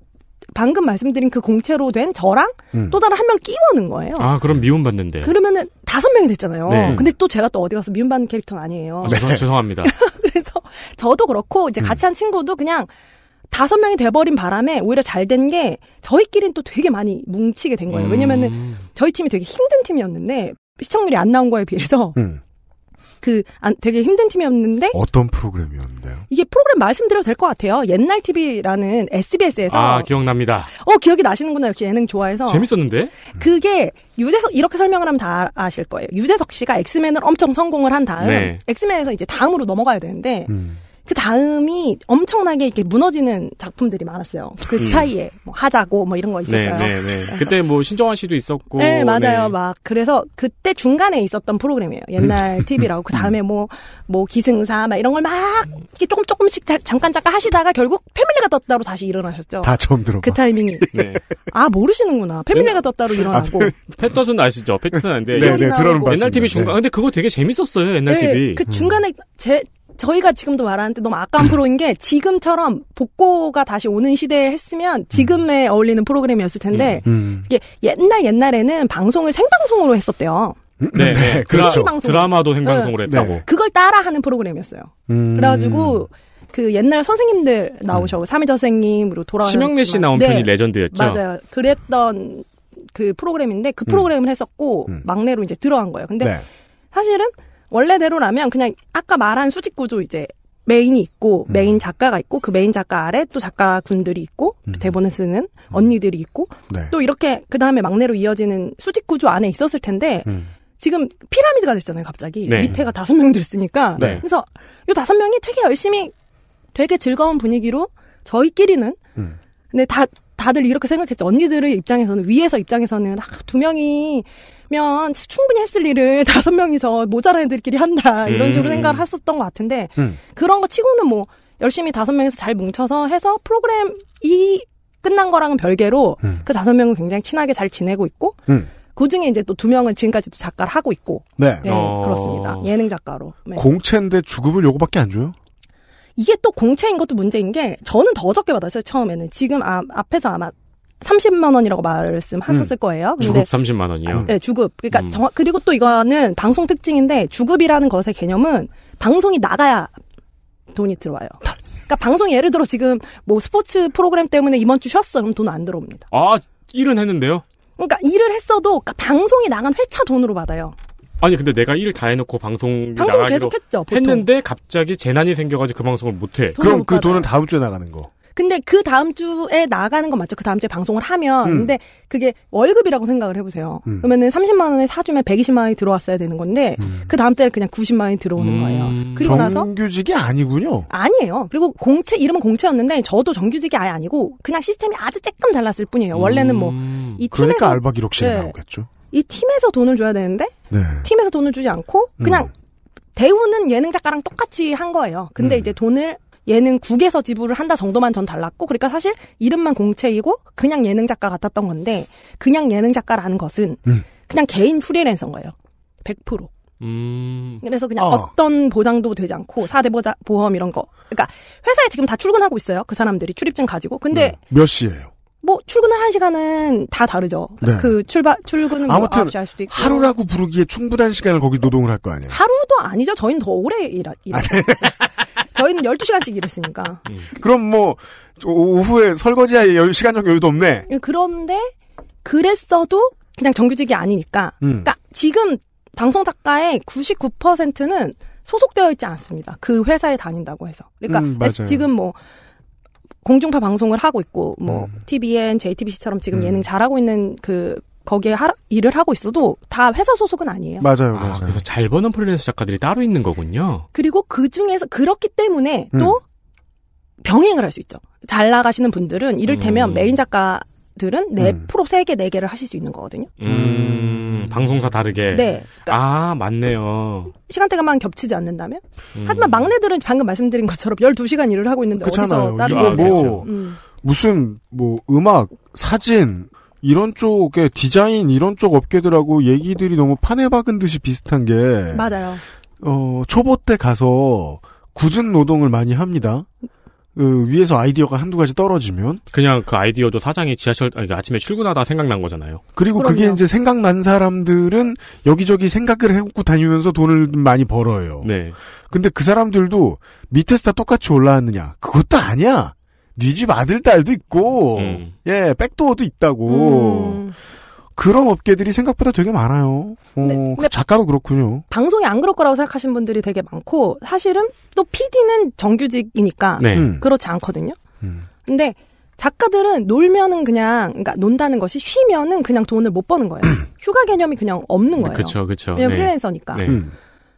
방금 말씀드린 그 공채로 된 저랑 음. 또 다른 한 명 끼워는 거예요. 아, 그럼 미움받는데. 그러면은 다섯 명이 됐잖아요. 네. 근데 또 제가 또 어디 가서 미움받는 캐릭터는 아니에요. 아, 죄송, 합니다 그래서 저도 그렇고 이제 음. 같이 한 친구도 그냥 다섯 명이 돼버린 바람에 오히려 잘 된 게 저희끼리는 또 되게 많이 뭉치게 된 거예요. 왜냐면은 음. 저희 팀이 되게 힘든 팀이었는데 시청률이 안 나온 거에 비해서 음. 그 안, 되게 힘든 팀이었는데 어떤 프로그램이었는데요? 이게 프로그램 말씀드려도 될 것 같아요. 옛날 TV라는 SBS에서 아 기억납니다. 어 기억이 나시는구나 이렇게 예능 좋아해서 재밌었는데 그게 유재석 이렇게 설명을 하면 다 아, 아실 거예요. 유재석 씨가 엑스맨을 엄청 성공을 한 다음 네. 엑스맨에서 이제 다음으로 넘어가야 되는데. 음. 그 다음이 엄청나게 이렇게 무너지는 작품들이 많았어요. 그 음. 사이에 뭐 하자고 뭐 이런 거 네, 있었어요. 네, 네, 네. 그때 뭐 신정환 씨도 있었고. 네, 맞아요. 네. 막 그래서 그때 중간에 있었던 프로그램이에요. 옛날 TV라고 음. 그 다음에 뭐뭐 음. 뭐 기승사 막 이런 걸 막 이렇게 조금 조금씩 자, 잠깐 잠깐 하시다가 결국 패밀리가 떴다로 다시 일어나셨죠. 다 처음 들어. 그 타이밍이. 네. 아 모르시는구나. 패밀리가 떴다로 아, 일어나고. 패터슨 아시죠? 패터슨 아닌데. 네, 네, 들어는 봤습니다. 옛날 TV 중간. 근데 그거 되게 재밌었어요. 옛날 TV. 그 음. 중간에 제 저희가 지금도 말하는데 너무 아까운 프로인 게 지금처럼 복고가 다시 오는 시대에 했으면 지금에 어울리는 프로그램이었을 텐데 음, 음. 이게 옛날 옛날에는 방송을 생방송으로 했었대요. 음, 네, 네, 네. 그렇죠. 드라마도 네. 생방송으로 네. 했다고. 그걸 따라하는 프로그램이었어요. 음. 그래가지고 그 옛날 선생님들 나오셔고 삼일자 선생님으로 돌아가. 심영래 씨 나온 네. 편이 레전드였죠. 맞아요. 그랬던 그 프로그램인데 그 음. 프로그램을 했었고 음. 막내로 이제 들어간 거예요. 근데 사실은 원래대로라면 그냥 아까 말한 수직 구조 이제 메인이 있고 음. 메인 작가가 있고 그 메인 작가 아래 또 작가군들이 있고 그 음. 대본을 쓰는 음. 언니들이 있고 네. 또 이렇게 그 다음에 막내로 이어지는 수직 구조 안에 있었을 텐데 음. 지금 피라미드가 됐잖아요 갑자기 네. 밑에가 다섯 명 됐으니까 네. 그래서 이 다섯 명이 되게 열심히 되게 즐거운 분위기로 저희끼리는 음. 근데 다 다들 이렇게 생각했죠 언니들의 입장에서는 위에서 입장에서는 아, 두 명이 면 충분히 했을 일을 다섯 명이서 모자란 애들끼리 한다 이런 식으로 음. 생각을 했었던 것 같은데 음. 그런 거 치고는 뭐 열심히 다섯 명이서 잘 뭉쳐서 해서 프로그램이 끝난 거랑은 별개로 음. 그 다섯 명은 굉장히 친하게 잘 지내고 있고 음. 그 중에 이제 또 두 명은 지금까지도 작가를 하고 있고 네, 네 어... 그렇습니다 예능 작가로 네. 공채인데 주급을 요거밖에 안 줘요? 이게 또 공채인 것도 문제인 게 저는 더 적게 받았어요 처음에는 지금 아, 앞에서 아마 30만 원이라고 말씀하셨을 음. 거예요. 근데 주급 30만 원이요. 네, 주급. 그러니까 음. 정확 그리고 또 이거는 방송 특징인데 주급이라는 것의 개념은 방송이 나가야 돈이 들어와요. 그러니까 방송 예를 들어 지금 뭐 스포츠 프로그램 때문에 이번 주 쉬었어. 그럼 돈 안 들어옵니다. 아, 일은 했는데요. 그러니까 일을 했어도 그러니까 방송이 나간 회차 돈으로 받아요. 아니 근데 내가 일을 다 해놓고 방송 방송 계속했죠. 했는데 갑자기 재난이 생겨가지고 그 방송을 못해. 그럼 못그 받아요. 돈은 다음 주에 나가는 거. 근데 그 다음 주에 나가는 건 맞죠. 그 다음 주에 방송을 하면. 음. 근데 그게 월급이라고 생각을 해보세요. 음. 그러면은 30만 원에 사주면 120만 원이 들어왔어야 되는 건데 음. 그 다음 달에 그냥 90만 원이 들어오는 음. 거예요. 그리고 나서 정규직이 아니군요. 아니에요. 그리고 공채 이름은 공채였는데 저도 정규직이 아예 아니고 그냥 시스템이 아주 조금 달랐을 뿐이에요. 원래는 뭐이 음. 그러니까 팀에서 그러니까 알바 기록실이 네. 나오겠죠. 이 팀에서 돈을 줘야 되는데 네. 팀에서 돈을 주지 않고 그냥 음. 대우는 예능 작가랑 똑같이 한 거예요. 근데 음. 이제 돈을 얘는 국에서 지불을 한다 정도만 전 달랐고 그러니까 사실 이름만 공채이고 그냥 예능 작가 같았던 건데 그냥 예능 작가라는 것은 음. 그냥 개인 프리랜서인 거예요. 100%. 음. 그래서 그냥 아. 어. 떤 보장도 되지 않고 사대 보자 보험 이런 거. 그러니까 회사에 지금 다 출근하고 있어요. 그 사람들이 출입증 가지고. 근데 음. 몇 시예요? 뭐 출근을 한 시간은 다 다르죠. 네. 그 출발 출근은 뭐 아무튼 뭐 수도 있고. 하루라고 부르기에 충분한 시간을 거기 노동을 할 거 아니에요. 하루도 아니죠. 저희는 더 오래 일하. 일하. 아, 네. 저희는 12시간씩 일했으니까. 예. 그럼 뭐, 오후에 설거지할 여유, 시간적 여유도 없네. 예, 그런데, 그랬어도 그냥 정규직이 아니니까. 음. 그니까 지금 방송 작가의 99%는 소속되어 있지 않습니다. 그 회사에 다닌다고 해서. 그러니까 음, 지금 뭐 공중파 방송을 하고 있고 뭐 음. t b n JTBC처럼 지금 음. 예능 잘하고 있는 그 거기에 하, 일을 하고 있어도 다 회사 소속은 아니에요. 맞아요, 맞아요. 아, 그래서 잘 버는 프리랜서 작가들이 따로 있는 거군요. 그리고 그 중에서 그렇기 때문에 음. 또 병행을 할 수 있죠. 잘 나가시는 분들은 이를테면 음. 메인 작가들은 네 음. 프로 세 개, 네 개를 하실 수 있는 거거든요. 음, 음. 방송사 다르게. 네. 그러니까 아, 맞네요. 시간대가만 겹치지 않는다면? 음. 하지만 막내들은 방금 말씀드린 것처럼 12시간 일을 하고 있는데 그렇잖아요. 어디서 따로 아, 뭐, 음. 무슨, 뭐, 음악, 사진, 이런 쪽에 디자인 이런 쪽 업계들하고 얘기들이 너무 판에 박은 듯이 비슷한 게 맞아요. 어 초보 때 가서 굳은 노동을 많이 합니다. 그 위에서 아이디어가 한두 가지 떨어지면 그냥 그 아이디어도 사장이 지하철 아니, 그 아침에 출근하다 생각난 거잖아요. 그리고 그럼요. 그게 이제 생각난 사람들은 여기저기 생각을 해고 놓 다니면서 돈을 많이 벌어요. 네. 근데 그 사람들도 밑에서 다 똑같이 올라왔느냐? 그것도 아니야. 니집 네 아들 딸도 있고 음. 예 백도어도 있다고 음. 그런 업계들이 생각보다 되게 많아요. 어, 근데 그 작가도 그렇군요. 방송이 안 그럴 거라고 생각하시 분들이 되게 많고 사실은 또 PD는 정규직이니까 네. 음. 그렇지 않거든요. 음. 근데 작가들은 놀면은 그냥 그러니까 논다는 것이 쉬면은 그냥 돈을 못 버는 거예요. 음. 휴가 개념이 그냥 없는 거예요. 그렇죠, 그렇죠. 왜냐면 네. 프리랜서니까. 네.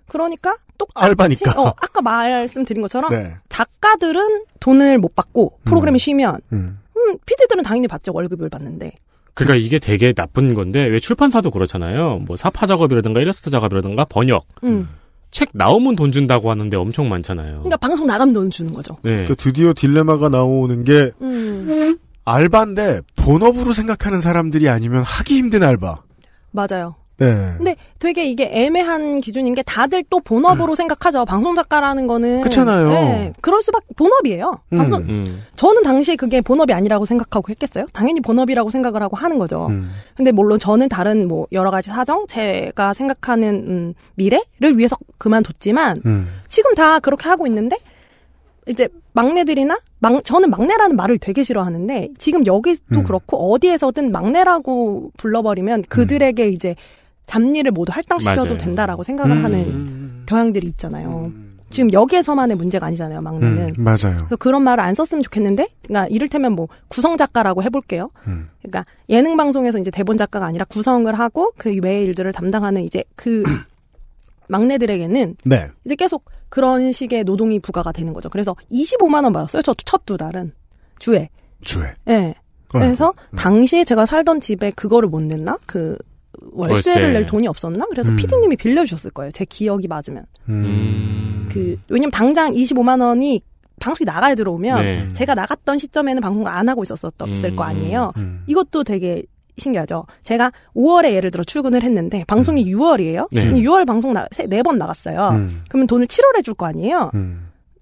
그러니까 똑같이 알바니까. 어, 아까 말씀드린 것처럼 네. 작가들은 돈을 못 받고 프로그램이 음. 쉬면 음. 음, 피디들은 당연히 받죠. 월급을 받는데. 그러니까 이게 되게 나쁜 건데 왜 출판사도 그렇잖아요. 뭐 사파 작업이라든가 일러스트 작업이라든가 번역. 음. 음. 책 나오면 돈 준다고 하는데 엄청 많잖아요. 그러니까 방송 나가면 돈 주는 거죠. 네. 그 드디어 딜레마가 나오는 게 음. 알바인데 본업으로 생각하는 사람들이 아니면 하기 힘든 알바. 맞아요. 네. 근데 되게 이게 애매한 기준인 게 다들 또 본업으로 음. 생각하죠. 방송 작가라는 거는 그렇잖아요. 네, 그럴 수밖에 본업이에요. 음. 방송 음, 저는 당시에 그게 본업이 아니라고 생각하고 했겠어요. 당연히 본업이라고 생각을 하고 하는 거죠. 음. 근데 물론 저는 다른 뭐 여러 가지 사정, 제가 생각하는 음, 미래를 위해서 그만뒀지만 음. 지금 다 그렇게 하고 있는데 이제 막내들이나 막, 저는 막내라는 말을 되게 싫어하는데 지금 여기도 음. 그렇고 어디에서든 막내라고 불러버리면 그들에게 음. 이제 잡일을 모두 할당시켜도 맞아요. 된다라고 생각을 음. 하는 경향들이 있잖아요. 음. 지금 여기에서만의 문제가 아니잖아요, 막내는. 음, 맞아요. 그래서 그런 말을 안 썼으면 좋겠는데, 그러니까 이를테면 뭐 구성 작가라고 해볼게요. 음. 그러니까 예능 방송에서 이제 대본 작가가 아니라 구성을 하고 그 외의 일들을 담당하는 이제 그 막내들에게는 네. 이제 계속 그런 식의 노동이 부과가 되는 거죠. 그래서 25만 원 받았어요. 저첫두 달은 주에. 주에. 예. 네. 그래서 음. 당시에 제가 살던 집에 그거를 못 냈나? 그 월세를 월세. 낼 돈이 없었나? 그래서 음. 피디님이 빌려주셨을 거예요. 제 기억이 맞으면. 음. 음. 그 왜냐면 당장 25만 원이 방송이 나가야 들어오면 네. 제가 나갔던 시점에는 방송 을안 하고 있었었을 음. 거 아니에요. 음. 이것도 되게 신기하죠. 제가 5월에 예를 들어 출근을 했는데 방송이 6월이에요. 음. 네. 6월 방송 나, 4번 나갔어요. 그러면 돈을 7월에 줄 거 아니에요.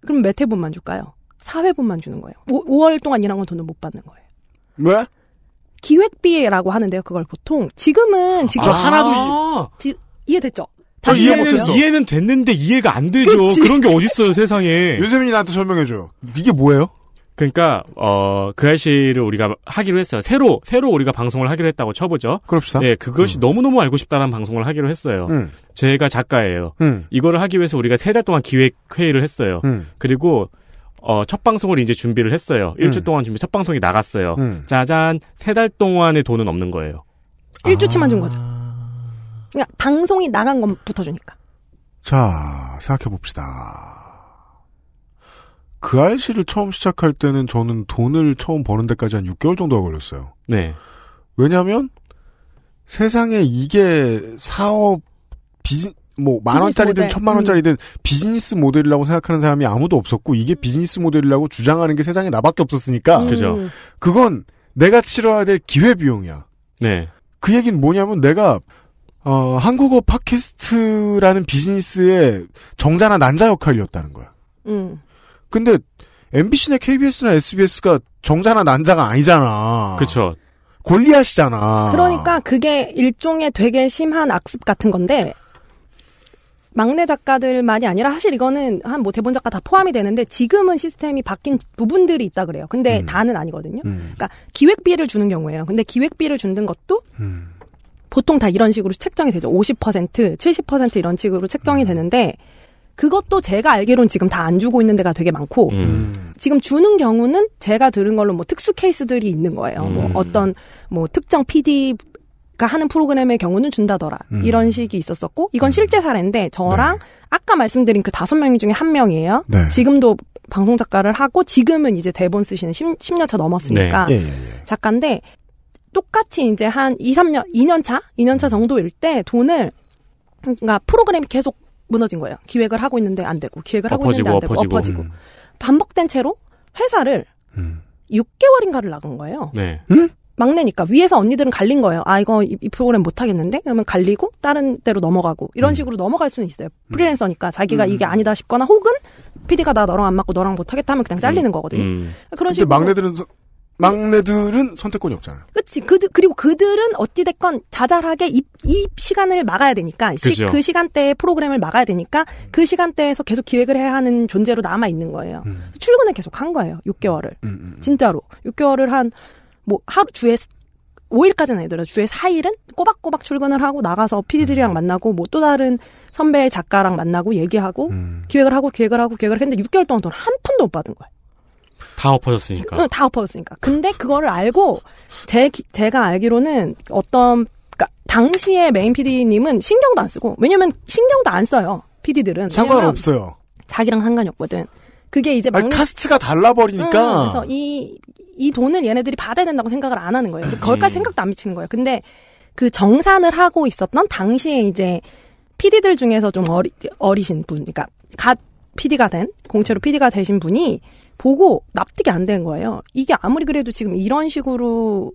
그럼 몇 회분만 줄까요? 4회분만 주는 거예요. 5, 월 동안 일한 건 돈을 못 받는 거예요. 왜? 기획비라고 하는데요. 그걸 보통 지금은 직접 아~ 하나도 지, 이해됐죠? 저 이해 못했어. 이해는 됐는데 이해가 안 되죠. 그치? 그런 게 어딨어요 세상에. 윤세민이 나한테 설명해줘요. 이게 뭐예요? 그러니까 어그 아씨를 우리가 하기로 했어요. 새로 새로 우리가 방송을 하기로 했다고 쳐보죠. 그럽시다. 예, 그것이 음. 너무 너무 알고 싶다는 방송을 하기로 했어요. 음. 제가 작가예요. 음. 이거를 하기 위해서 우리가 세 달 동안 기획 회의를 했어요. 음. 그리고 어, 첫 방송을 이제 준비를 했어요. 일주 음. 동안 준비, 첫 방송이 나갔어요. 음. 짜잔, 세 달 동안의 돈은 없는 거예요. 일주치만 아... 준 거죠. 그러니까 방송이 나간 것부터 주니까. 자, 생각해 봅시다. 그 알씨를 처음 시작할 때는 저는 돈을 처음 버는 데까지 한 6개월 정도가 걸렸어요. 네. 왜냐면 하 세상에 이게 사업 비즈 뭐만 원짜리든 모델. 천만 원짜리든 음. 비즈니스 모델이라고 생각하는 사람이 아무도 없었고 이게 음. 비즈니스 모델이라고 주장하는 게 세상에 나밖에 없었으니까 음. 그죠. 그건 내가 치러야 될 기회 비용이야. 네. 그 얘기는 뭐냐면 내가 어, 한국어 팟캐스트라는 비즈니스의 정자나 난자 역할이었다는 거야. 음. 근데 MBC나 KBS나 SBS가 정자나 난자가 아니잖아. 그렇죠. 리하시잖아 그러니까 그게 일종의 되게 심한 악습 같은 건데 막내 작가들만이 아니라 사실 이거는 한 뭐 대본 작가 다 포함이 되는데 지금은 시스템이 바뀐 부분들이 있다 그래요. 근데 음. 다는 아니거든요. 음. 그러니까 기획비를 주는 경우에요. 근데 기획비를 주는 것도 음. 보통 다 이런 식으로 책정이 되죠. 50%, 70% 이런 식으로 책정이 음. 되는데 그것도 제가 알기론 지금 다 안 주고 있는 데가 되게 많고 음. 지금 주는 경우는 제가 들은 걸로 뭐 특수 케이스들이 있는 거예요. 뭐 음. 뭐 어떤 뭐 특정 PD 그러니까 하는 프로그램의 경우는 준다더라. 음. 이런 식이 있었었고 이건 음. 실제 사례인데 저랑 네. 아까 말씀드린 그 다섯 명 중에 한 명이에요. 네. 지금도 방송 작가를 하고 지금은 이제 대본 쓰시는 10, 10년차 넘었으니까 네. 예, 예, 예. 작가인데 똑같이 이제 한 2, 3년, 2년차? 2년차 음. 정도일 때 돈을 그러니까 프로그램이 계속 무너진 거예요. 기획을 하고 있는데 안 되고 기획을 하고 엎어지고, 있는데 안 되고 엎어지고, 엎어지고. 음. 반복된 채로 회사를 음. 6개월인가를 나간 거예요. 네. 음? 막내니까 위에서 언니들은 갈린 거예요. 아 이거 이, 이 프로그램 못 하겠는데? 그러면 갈리고 다른 데로 넘어가고 이런 음. 식으로 음. 넘어갈 수는 있어요. 음. 프리랜서니까 자기가 음. 이게 아니다 싶거나 혹은 PD가 나 너랑 안 맞고 너랑 못 하겠다 하면 그냥 음. 잘리는 거거든요. 그런 식으로 막내들은 서, 막내들은 선택권이 없잖아요. 그치. 그, 그리고 그들은 어찌됐건 자잘하게 이, 이 시간을 막아야 되니까, 시, 그 시간대에 프로그램을 막아야 되니까, 그 시간대에서 계속 기획을 해야 하는 존재로 남아있는 거예요. 음. 출근을 계속 한 거예요. 6개월을. 음, 음, 진짜로. 6개월을 한, 뭐 하루 주에 5일까지는 아니더라도 주에 4일은 꼬박꼬박 출근을 하고 나가서 피디들이랑 음. 만나고 뭐 또 다른 선배 작가랑 만나고 얘기하고 음. 기획을 하고 기획을 하고 기획을 했는데 6개월 동안 돈 한 푼도 못 받은 거예요. 다 엎어졌으니까. 응, 다 엎어졌으니까. 근데 그거를 알고 제 제가 알기로는 어떤 그러니까 당시에 메인 PD님은 신경도 안 쓰고 왜냐면 신경도 안 써요. PD들은 상관없어요. 자기랑 상관이 없거든. 그게 이제 아 카스트가 달라버리니까. 응, 그래서 이, 이 돈을 얘네들이 받아야 된다고 생각을 안 하는 거예요. 거기까지 음. 생각도 안 미치는 거예요. 근데 그 정산을 하고 있었던 당시에 이제 PD들 중에서 좀 어리, 어리신 분, 그러니까 갓 PD가 된, 공채로 PD가 되신 분이 보고 납득이 안 되는 거예요. 이게 아무리 그래도 지금 이런 식으로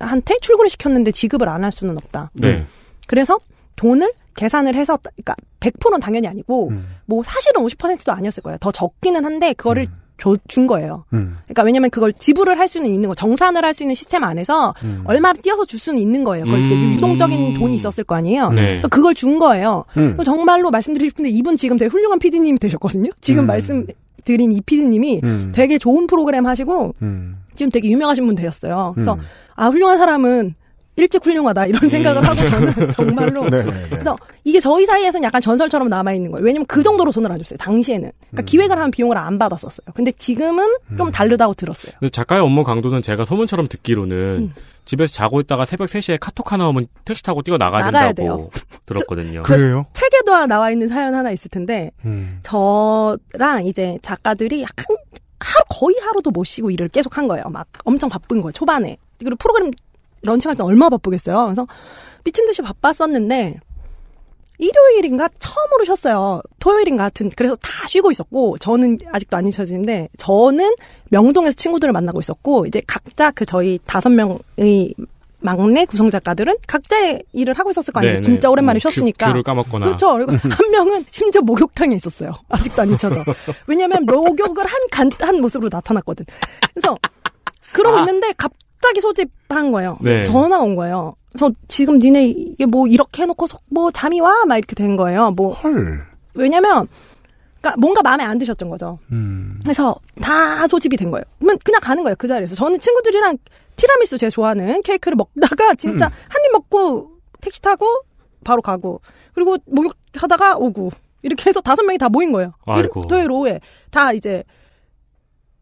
막내한테 출근을 시켰는데 지급을 안 할 수는 없다. 네. 그래서 돈을 계산을 해서 그러니까 100%는 당연히 아니고 음. 뭐 사실은 50%도 아니었을 거예요. 더 적기는 한데 그거를 음. 줘, 준 거예요. 음. 그러니까 왜냐면 그걸 지불을 할 수는 있는 거, 정산을 할 수 있는 시스템 안에서 음. 얼마를 띄어서 줄 수는 있는 거예요. 그걸 음. 유동적인 돈이 있었을 거 아니에요. 네. 그래서 그걸 준 거예요. 음. 정말로 말씀드리고 싶은데 이분 지금 되게 훌륭한 피디님이 되셨거든요. 지금 음. 말씀 드린 이 피디님이 음. 되게 좋은 프로그램 하시고 지금 되게 유명하신 분 되셨어요. 그래서 아 훌륭한 사람은 일찍 훌륭하다 이런 음. 생각을 음. 하고 저는 네, 네, 네. 정말로 네, 네, 그래서 이게 저희 사이에서는 약간 전설처럼 남아 있는 거예요. 왜냐면 그 정도로 돈을 안 줬어요. 당시에는 그러니까 음. 기획을 하면 비용을 안 받았었어요. 근데 지금은 음. 좀 다르다고 들었어요. 작가의 업무 강도는 제가 소문처럼 듣기로는 음. 집에서 자고 있다가 새벽 3시에 카톡 하나 오면 택시 타고 뛰어 나가야 된다고 돼요. 들었거든요. 저, 그 그래요? 책에도 나와 있는 사연 하나 있을 텐데 음. 저랑 이제 작가들이 약간 하루 거의 하루도 못 쉬고 일을 계속 한 거예요. 막 엄청 바쁜 거예요. 초반에 그리고 프로그램 런칭할 때 얼마 나 바쁘겠어요. 그래서 미친 듯이 바빴었는데 일요일인가 처음으로 쉬었어요. 토요일인가 같은 그래서 다 쉬고 있었고 저는 아직도 안 잊혀지는데 저는 명동에서 친구들을 만나고 있었고 이제 각자 그 저희 다섯 명의 막내 구성 작가들은 각자의 일을 하고 있었을 거 아니에요. 네네. 진짜 오랜만에 어, 쉬었으니까. 귤, 까먹거나. 그렇죠. 그리고 음. 한 명은 심지어 목욕탕에 있었어요. 아직도 안 잊혀져. 왜냐하면 목욕을 한 간한 모습으로 나타났거든. 그래서 그러고 아. 있는데 갑 갑자기 소집한 거예요. 네. 전화 온 거예요. 저 지금 니네 이게 뭐 이렇게 해놓고 뭐 잠이 와? 막 이렇게 된 거예요. 뭐. 헐. 왜냐면, 그러니까 뭔가 마음에 안 드셨던 거죠. 음. 그래서 다 소집이 된 거예요. 그러면 그냥 가는 거예요. 그 자리에서. 저는 친구들이랑 티라미수 제 좋아하는 케이크를 먹다가 진짜 음. 한입 먹고 택시 타고 바로 가고 그리고 목욕하다가 오고 이렇게 해서 다섯 명이 다 모인 거예요. 아이고. 토요일 오후에 다 이제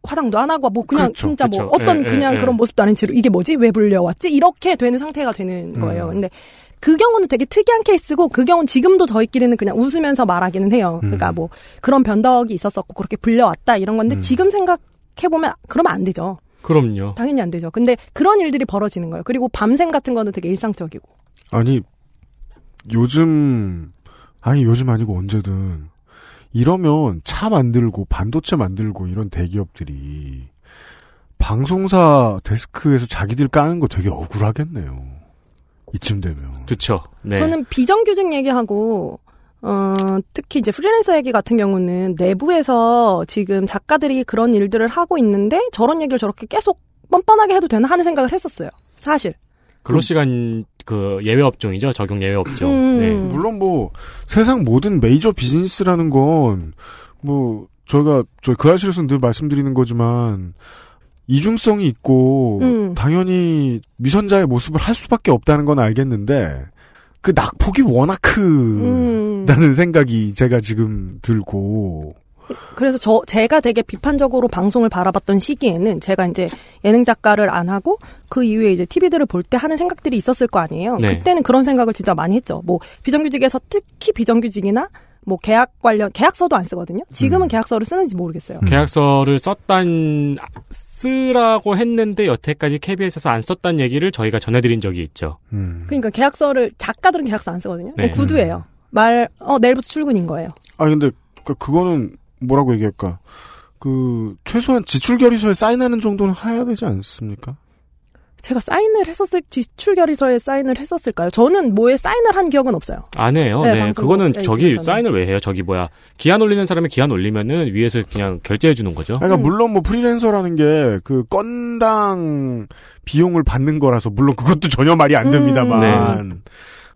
화장도 안 하고 뭐 그냥 그렇죠, 진짜 뭐 그렇죠. 뭐 어떤 예, 그냥 예, 그런 예. 모습도 아닌 채로 이게 뭐지 왜 불려왔지 이렇게 되는 상태가 되는 음. 거예요. 음. 근데 그 경우는 되게 특이한 케이스고 그 경우는 지금도 저희끼리는 그냥 웃으면서 말하기는 해요. 음. 그러니까 뭐 그런 변덕이 있었었고 그렇게 불려왔다 이런 건데 음. 지금 생각해 보면 그러면 안 되죠. 그럼요. 당연히 안 되죠. 근데 그런 일들이 벌어지는 거예요. 그리고 밤샘 같은 거는 되게 일상적이고. 아니 요즘 아니 요즘 아니고 언제든 이러면 차 만들고 반도체 만들고 이런 대기업들이 방송사 데스크에서 자기들 까는 거 되게 억울하겠네요. 이쯤 되면. 그렇죠. 네. 저는 비정규직 얘기하고 어, 특히 이제 프리랜서 얘기 같은 경우는 내부에서 지금 작가들이 그런 일들을 하고 있는데 저런 얘기를 저렇게 계속 뻔뻔하게 해도 되나 하는 생각을 했었어요. 사실. 그로시간그 예외 업종이죠 적용 예외 업종. 음. 네. 물론 뭐 세상 모든 메이저 비즈니스라는 건 뭐 저희가 저희 그 아실에서는 늘 말씀드리는 거지만 이중성이 있고 음. 당연히 미선자의 모습을 할 수밖에 없다는 건 알겠는데 그 낙폭이 워낙 음. 크다는 음. 생각이 제가 지금 들고 그래서 저 제가 되게 비판적으로 방송을 바라봤던 시기에는 제가 이제 예능 작가를 안 하고 그 이후에 이제 TV들을 볼 때 하는 생각들이 있었을 거 아니에요. 네. 그때는 그런 생각을 진짜 많이 했죠. 뭐 비정규직에서 특히 비정규직이나 뭐 계약 관련 계약서도 안 쓰거든요. 지금은 음. 계약서를 쓰는지 모르겠어요. 음. 계약서를 썼단 쓰라고 했는데 여태까지 KBS에서 안 썼단 얘기를 저희가 전해드린 적이 있죠. 음. 그러니까 계약서를 작가들은 계약서 안 쓰거든요. 네. 구두예요. 말어 내일부터 출근인 거예요. 아 근데 그, 그거는 뭐라고 얘기할까? 그 최소한 지출 결의서에 사인하는 정도는 해야 되지 않습니까? 제가 사인을 했었을 지출 결의서에 사인을 했었을까요? 저는 뭐에 사인을 한 기억은 없어요. 안 해요. 네, 네. 그거는 네, 저기 저는. 사인을 왜 해요? 저기 뭐야 기한 올리는 사람이 기한 올리면은 위에서 그냥 결제해 주는 거죠. 그러니까 음. 물론 뭐 프리랜서라는 게 그 건당 비용을 받는 거라서 물론 그것도 전혀 말이 안 음. 됩니다만. 음. 네.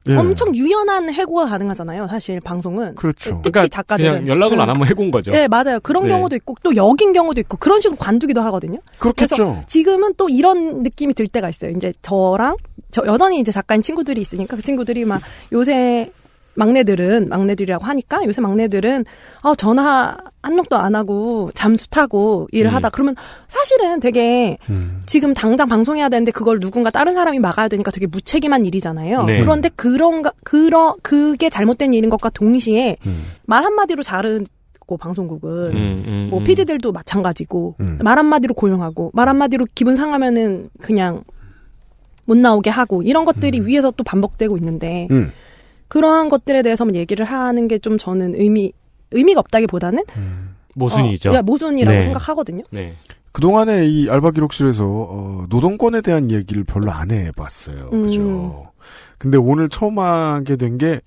예. 엄청 유연한 해고가 가능하잖아요. 사실 방송은 그렇죠. 특히 그러니까 작가들은 그냥 연락을 음. 안 하면 해고인 거죠. 네 맞아요. 그런 네. 경우도 있고 또 여긴 경우도 있고 그런 식으로 관두기도 하거든요. 그렇겠죠. 지금은 또 이런 느낌이 들 때가 있어요. 이제 저랑 저 여전히 이제 작가인 친구들이 있으니까 그 친구들이 막 요새 막내들은 막내들이라고 하니까 요새 막내들은 어 전화 한 놈도 안 하고 잠수 타고 일을 음. 하다 그러면 사실은 되게 음. 지금 당장 방송해야 되는데 그걸 누군가 다른 사람이 막아야 되니까 되게 무책임한 일이잖아요. 네. 그런데 그런가 그러 그게 잘못된 일인 것과 동시에 음. 말 한마디로 자른 방송국은 음, 음, 음, 뭐 피디들도 마찬가지고 음. 말 한마디로 고용하고 말 한마디로 기분 상하면은 그냥 못 나오게 하고 이런 것들이 음. 위에서 또 반복되고 있는데 그러한 것들에 대해서만 얘기를 하는 게 좀 저는 의미 의미가 없다기보다는 음, 모순이죠. 어, 모순이라고 네. 생각하거든요. 네. 그동안에 이 알바 기록실에서 어, 노동권에 대한 얘기를 별로 안 해봤어요. 음. 그죠? 근데 오늘 처음 하게 된 게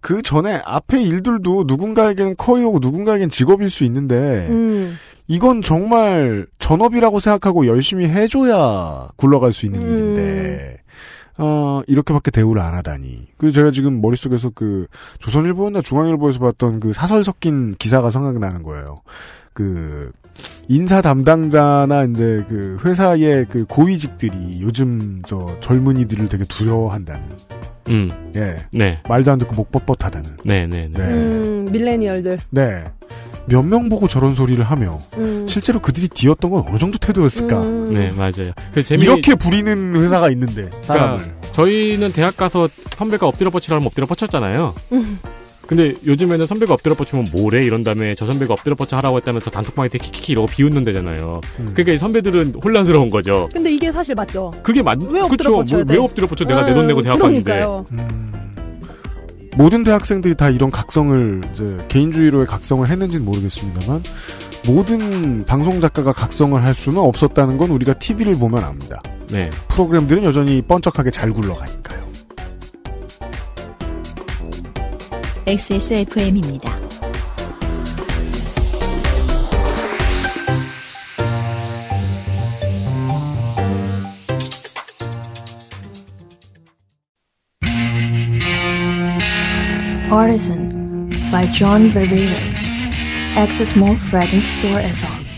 그 전에 앞에 일들도 누군가에게는 커리어고 누군가에게는 직업일 수 있는데 음. 이건 정말 전업이라고 생각하고 열심히 해줘야 굴러갈 수 있는 음. 일인데 아, 이렇게밖에 대우를 안 하다니. 그 제가 지금 머릿속에서 그 조선일보나 중앙일보에서 봤던 그 사설 섞인 기사가 생각나는 거예요. 그 인사 담당자나 이제 그 회사의 그 고위직들이 요즘 저 젊은이들을 되게 두려워한다는. 음. 예. 네. 말도 안 듣고 목 뻣뻣하다는. 네, 네, 네. 네. 음, 밀레니얼들. 네. 몇명 보고 저런 소리를 하며 음. 실제로 그들이 뒤었던건 어느 정도 태도였을까? 음. 네 맞아요. 그 재미... 이렇게 부리는 회사가 있는데 그러니까 사람을 그러니까 저희는 대학 가서 선배가 엎드려 뻗치라면 엎드려 뻗쳤잖아요. 음. 근데 요즘에는 선배가 엎드려 뻗치면 뭐래 이런 다음에 저 선배가 엎드려 뻗쳐 하라고 했다면서 단톡방에 키키키 이러고 비웃는 데잖아요. 음. 그러니까 선배들은 혼란스러운 거죠. 근데 이게 사실 맞죠. 그게 맞. 왜 엎드려 그쵸? 엎뻗쳐왜 엎드려 뻗쳐? 내가 내 돈 내고 음, 대학 갔는데. 음. 모든 대학생들이 다 이런 각성을 이제 개인주의로의 각성을 했는지는 모르겠습니다만 모든 방송 작가가 각성을 할 수는 없었다는 건 우리가 TV를 보면 압니다. 네. 프로그램들은 여전히 번쩍하게 잘 굴러가니까요. XSFM입니다. Artisan by John Varvatos. Access Mall Fragrance Store a s o p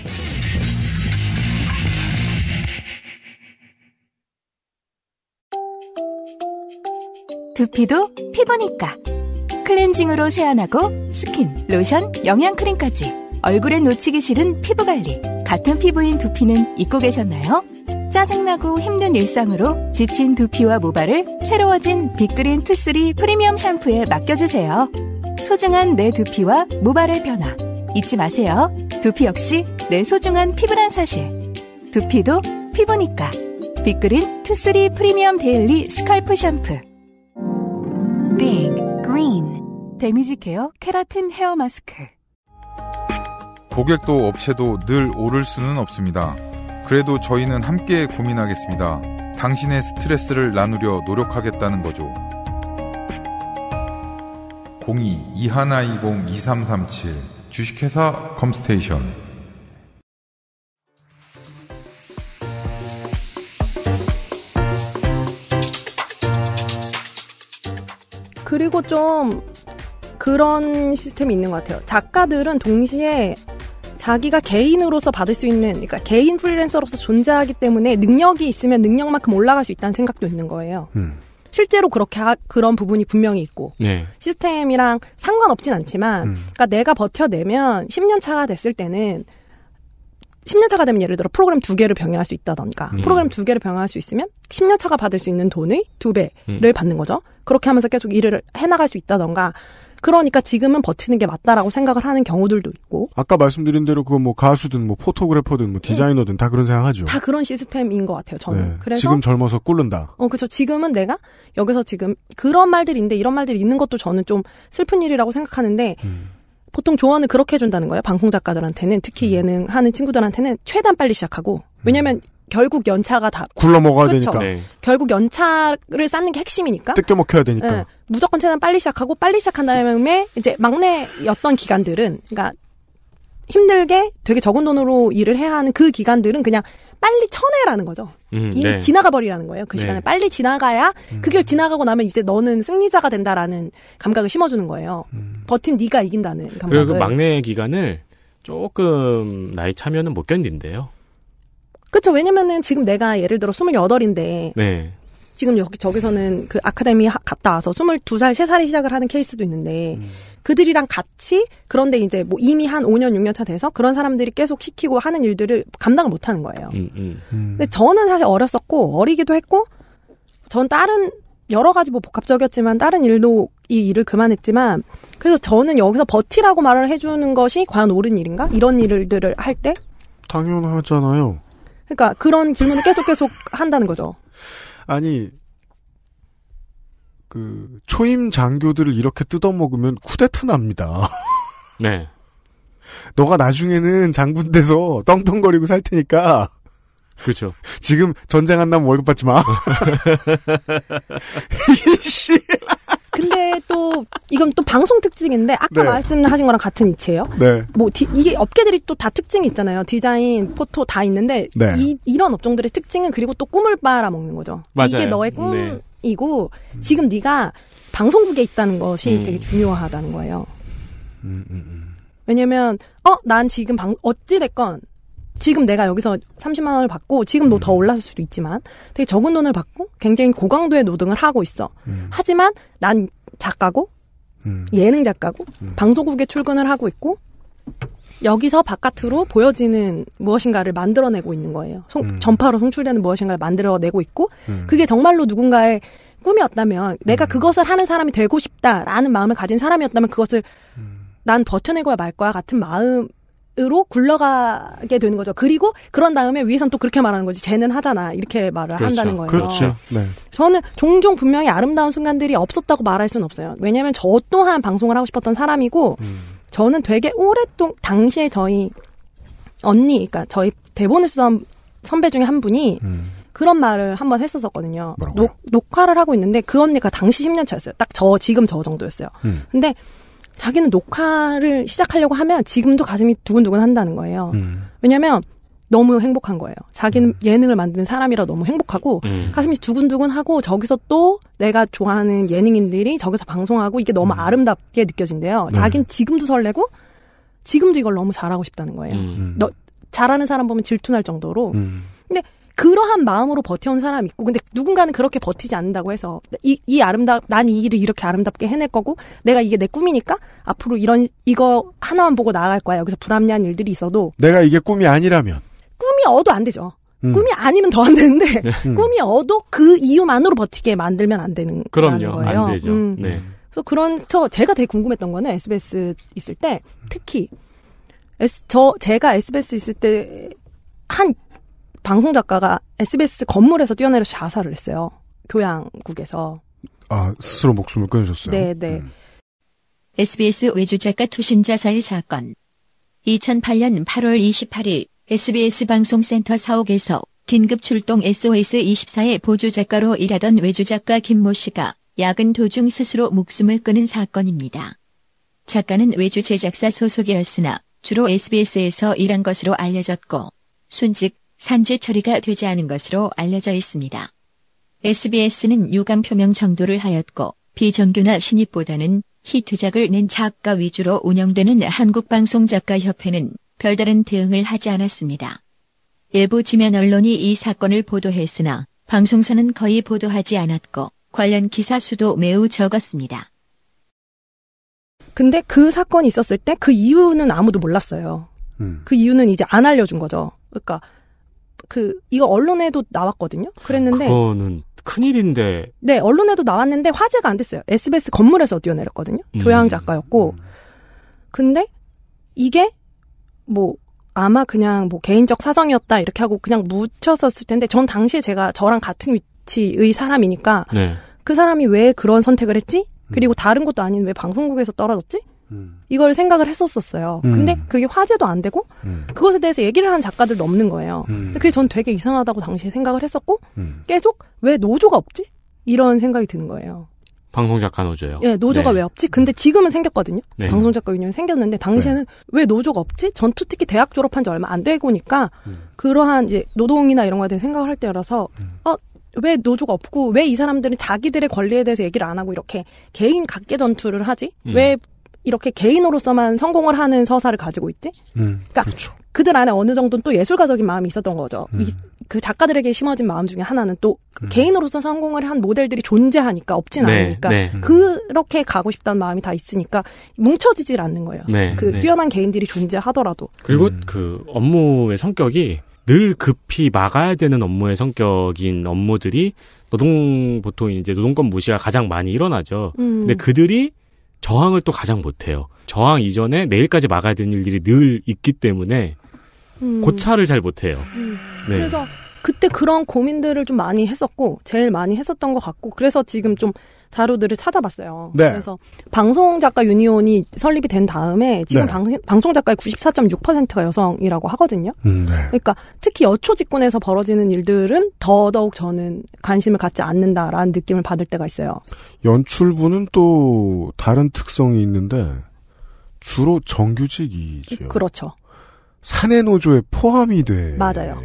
두피도 피부니까. 클렌징으로 세안하고 스킨, 로션, 영양크림까지. 얼굴에 놓치기 싫은 피부관리. 같은 피부인 두피는 잊고 계셨나요? 짜증나고 힘든 일상으로 지친 두피와 모발을 새로워진 빅그린 투쓰리 프리미엄 샴푸에 맡겨주세요. 소중한 내 두피와 모발의 변화 잊지 마세요. 두피 역시 내 소중한 피부란 사실. 두피도 피부니까. 빅그린 투쓰리 프리미엄 데일리 스컬프 샴푸. 빅 그린 데미지 케어 케라틴 헤어 마스크. 고객도 업체도 늘 오를 수는 없습니다. 그래도 저희는 함께 고민하겠습니다. 당신의 스트레스를 나누려 노력하겠다는 거죠. 02-2120-2337 주식회사 컴스테이션 그리고 좀 그런 시스템이 있는 것 같아요. 작가들은 동시에 자기가 개인으로서 받을 수 있는 그러니까 개인 프리랜서로서 존재하기 때문에 능력이 있으면 능력만큼 올라갈 수 있다는 생각도 있는 거예요. 음. 실제로 그렇게 하, 그런 부분이 분명히 있고 네. 시스템이랑 상관없진 않지만 음. 그러니까 내가 버텨내면 10년 차가 됐을 때는 10년 차가 되면 예를 들어 프로그램 두 개를 병행할 수 있다던가 음. 프로그램 두 개를 병행할 수 있으면 10년 차가 받을 수 있는 돈의 두 배를 음. 받는 거죠. 그렇게 하면서 계속 일을 해나갈 수 있다던가 그러니까 지금은 버티는 게 맞다라고 생각을 하는 경우들도 있고. 아까 말씀드린 대로 그거뭐 가수든 뭐 포토그래퍼든 뭐 네. 디자이너든 응. 다 그런 생각하죠. 다 그런 시스템인 것 같아요. 저는. 네. 그래서 지금 젊어서 꿇는다. 어, 그렇죠. 지금은 내가 여기서 지금 그런 말들인데 이런 말들이 있는 것도 저는 좀 슬픈 일이라고 생각하는데. 음. 보통 조언을 그렇게 해준다는 거예요. 방송 작가들한테는 특히 네. 예능 하는 친구들한테는 최대한 빨리 시작하고 왜냐면 음. 결국 연차가 다 굴러먹어야 그쵸? 그렇죠. 되니까 네. 결국 연차를 쌓는 게 핵심이니까 뜯겨 먹혀야 되니까 네. 무조건 최대한 빨리 시작하고 빨리 시작한 다음에 이제 막내였던 기간들은 그러니까 힘들게 되게 적은 돈으로 일을 해야 하는 그 기간들은 그냥 빨리 쳐내라는 거죠. 음, 이 네. 지나가 버리라는 거예요. 그 네. 시간을 빨리 지나가야 음. 그길 지나가고 나면 이제 너는 승리자가 된다라는 감각을 심어주는 거예요. 음. 버틴 네가 이긴다는 감각을. 그리고 그 막내 기간을 조금 나이 차면은 못 견딘대요. 그렇죠. 왜냐면은 지금 내가 예를 들어 28인데 네. 지금 여기 저기서는 그 아카데미 갔다 와서 22살, 3살에 시작을 하는 케이스도 있는데 음. 그들이랑 같이 그런데 이제 뭐 이미 한 5년, 6년 차 돼서 그런 사람들이 계속 시키고 하는 일들을 감당을 못 하는 거예요. 음, 음, 음. 근데 저는 사실 어렸었고 어리기도 했고 전 다른 여러 가지 뭐 복합적이었지만 다른 일로 이 일을 그만했지만 그래서 저는 여기서 버티라고 말을 해주는 것이 과연 옳은 일인가? 이런 일들을 할 때? 당연하잖아요. 그러니까 그런 질문을 계속 계속 한다는 거죠. 아니 그 초임 장교들을 이렇게 뜯어먹으면 쿠데타 납니다. 네. 너가 나중에는 장군 돼서 떵떵거리고 살 테니까. 그렇죠. 지금 전쟁 안 나면 월급 받지 마. 이씨. 근데 또 이건 또 방송 특징인데 아까 네. 말씀하신 거랑 같은 이체예요. 네. 뭐 디, 이게 업계들이 또 다 특징이 있잖아요. 디자인, 포토 다 있는데 네. 이, 이런 업종들의 특징은 그리고 또 꿈을 빨아먹는 거죠. 맞아요. 이게 너의 꿈이고 네. 지금 네가 방송국에 있다는 것이 음. 되게 중요하다는 거예요. 음, 음, 음. 왜냐면 어난 지금 방 어찌 됐건 지금 내가 여기서 30만 원을 받고 지금 음. 너더 올랐을 수도 있지만 되게 적은 돈을 받고 굉장히 고강도의 노동을 하고 있어. 음. 하지만 난 작가고 음. 예능 작가고 음. 방송국에 출근을 하고 있고 여기서 바깥으로 보여지는 무엇인가를 만들어내고 있는 거예요. 송, 음. 전파로 송출되는 무엇인가를 만들어내고 있고 음. 그게 정말로 누군가의 꿈이었다면 내가 그것을 하는 사람이 되고 싶다라는 마음을 가진 사람이었다면 그것을 난 버텨내고야 말 거야 같은 마음 으로 굴러가게 되는 거죠. 그리고 그런 다음에 위에선 또 그렇게 말하는 거지. 쟤는 하잖아. 이렇게 말을 그렇죠. 한다는 거예요. 그렇죠. 네. 저는 종종 분명히 아름다운 순간들이 없었다고 말할 수는 없어요. 왜냐하면 저 또한 방송을 하고 싶었던 사람이고 음. 저는 되게 오랫동안 당시에 저희 언니, 그러니까 저희 대본을 쓰던 선배 중에 한 분이 음. 그런 말을 한 번 했었었거든요. 녹, 녹화를 하고 있는데 그 언니가 당시 10년 차였어요. 딱 저 지금 저 정도였어요. 음. 근데 자기는 녹화를 시작하려고 하면 지금도 가슴이 두근두근 한다는 거예요. 음. 왜냐하면 너무 행복한 거예요. 자기는 음. 예능을 만드는 사람이라 너무 행복하고 음. 가슴이 두근두근하고 저기서 또 내가 좋아하는 예능인들이 저기서 방송하고 이게 너무 음. 아름답게 느껴진대요. 음. 자기는 지금도 설레고 지금도 이걸 너무 잘하고 싶다는 거예요. 음. 너 잘하는 사람 보면 질투날 정도로. 음. 근데 그러한 마음으로 버텨온 사람 이 있고 근데 누군가는 그렇게 버티지 않는다고 해서 이, 이 아름답 난 이 일을 이렇게 아름답게 해낼 거고 내가 이게 내 꿈이니까 앞으로 이런 이거 하나만 보고 나아갈 거야 여기서 불합리한 일들이 있어도 내가 이게 꿈이 아니라면 꿈이 어도 안 되죠. 음. 꿈이 아니면 더 안 되는데 네. 음. 꿈이 어도 그 이유만으로 버티게 만들면 안 되는 그럼요 거예요. 안 되죠. 음. 네. 그래서 그런 저 제가 되게 궁금했던 거는 SBS 있을 때 특히 S, 저 제가 SBS 있을 때한 방송 작가가 SBS 건물에서 뛰어내려 자살을 했어요. 교양국에서. 아, 스스로 목숨을 끊으셨어요? 네, 네. 음. SBS 외주 작가 투신 자살 사건. 2008년 8월 28일 SBS 방송센터 사옥에서 긴급 출동 SOS 24의 보조 작가로 일하던 외주 작가 김모 씨가 야근 도중 스스로 목숨을 끊은 사건입니다. 작가는 외주 제작사 소속이었으나 주로 SBS에서 일한 것으로 알려졌고 순직 산재 처리가 되지 않은 것으로 알려져 있습니다. SBS는 유감 표명 정도를 하였고 비정규나 신입보다는 히트작을 낸 작가 위주로 운영되는 한국방송작가협회는 별다른 대응을 하지 않았습니다. 일부 지면 언론이 이 사건을 보도했으나 방송사는 거의 보도하지 않았고 관련 기사 수도 매우 적었습니다. 근데 그 사건이 있었을 때 그 이유는 아무도 몰랐어요. 음. 그 이유는 이제 안 알려준 거죠. 그러니까 그 이거 언론에도 나왔거든요. 그랬는데 그거는 큰일인데. 네, 언론에도 나왔는데 화제가 안 됐어요. SBS 건물에서 뛰어내렸거든요. 음. 교양 작가였고. 근데 이게 뭐 아마 그냥 뭐 개인적 사정이었다 이렇게 하고 그냥 묻혔었을 텐데 전 당시에 제가 저랑 같은 위치의 사람이니까 네. 그 사람이 왜 그런 선택을 했지? 음. 그리고 다른 것도 아닌 왜 방송국에서 떨어졌지? 음. 이걸 생각을 했었었어요. 음. 근데 그게 화제도 안 되고 음. 그것에 대해서 얘기를 한 작가들도 없는 거예요. 음. 그게 전 되게 이상하다고 당시에 생각을 했었고 음. 계속 왜 노조가 없지? 이런 생각이 드는 거예요. 방송 작가 노조요. 예, 노조가 네. 왜 없지? 근데 지금은 생겼거든요. 네. 방송 작가 유니언 생겼는데 당시에는 네. 왜 노조가 없지? 전투 특히 대학 졸업한 지 얼마 안 되고니까 음. 그러한 이제 노동이나 이런 거에 대해 생각을 할 때라서 어 왜 노조가 없고 왜 이 사람들은 자기들의 권리에 대해서 얘기를 안 하고 이렇게 개인 각계 전투를 하지? 왜 이렇게 개인으로서만 성공을 하는 서사를 가지고 있지? 음, 그러니까 그렇죠. 그들 안에 어느 정도는 또 예술가적인 마음이 있었던 거죠. 음. 이, 그 작가들에게 심어진 마음 중에 하나는 또 음. 개인으로서 성공을 한 모델들이 존재하니까 없진 네, 않으니까 네. 음. 그렇게 가고 싶다는 마음이 다 있으니까 뭉쳐지질 않는 거예요. 네, 그 네. 뛰어난 개인들이 존재하더라도 그리고 음. 그 업무의 성격이 늘 급히 막아야 되는 업무의 성격인 업무들이 노동 보통 이제 노동권 무시가 가장 많이 일어나죠. 음. 근데 그들이 저항을 또 가장 못해요. 저항 이전에 내일까지 막아야 되는 일이늘 있기 때문에 음. 고찰을 잘 못해요. 음. 네. 그래서 그때 그런 고민들을 좀 많이 했었고 제일 많이 했었던 것 같고 그래서 지금 좀 자료들을 찾아봤어요. 네. 그래서 방송 작가 유니온이 설립이 된 다음에 지금 네. 방, 송 작가의 94.6%가 여성이라고 하거든요. 음, 네. 그러니까 특히 여초 직군에서 벌어지는 일들은 더더욱 저는 관심을 갖지 않는다라는 느낌을 받을 때가 있어요. 연출부는 또 다른 특성이 있는데 주로 정규직이죠. 그렇죠. 사내 노조에 포함이 돼요. 맞아요.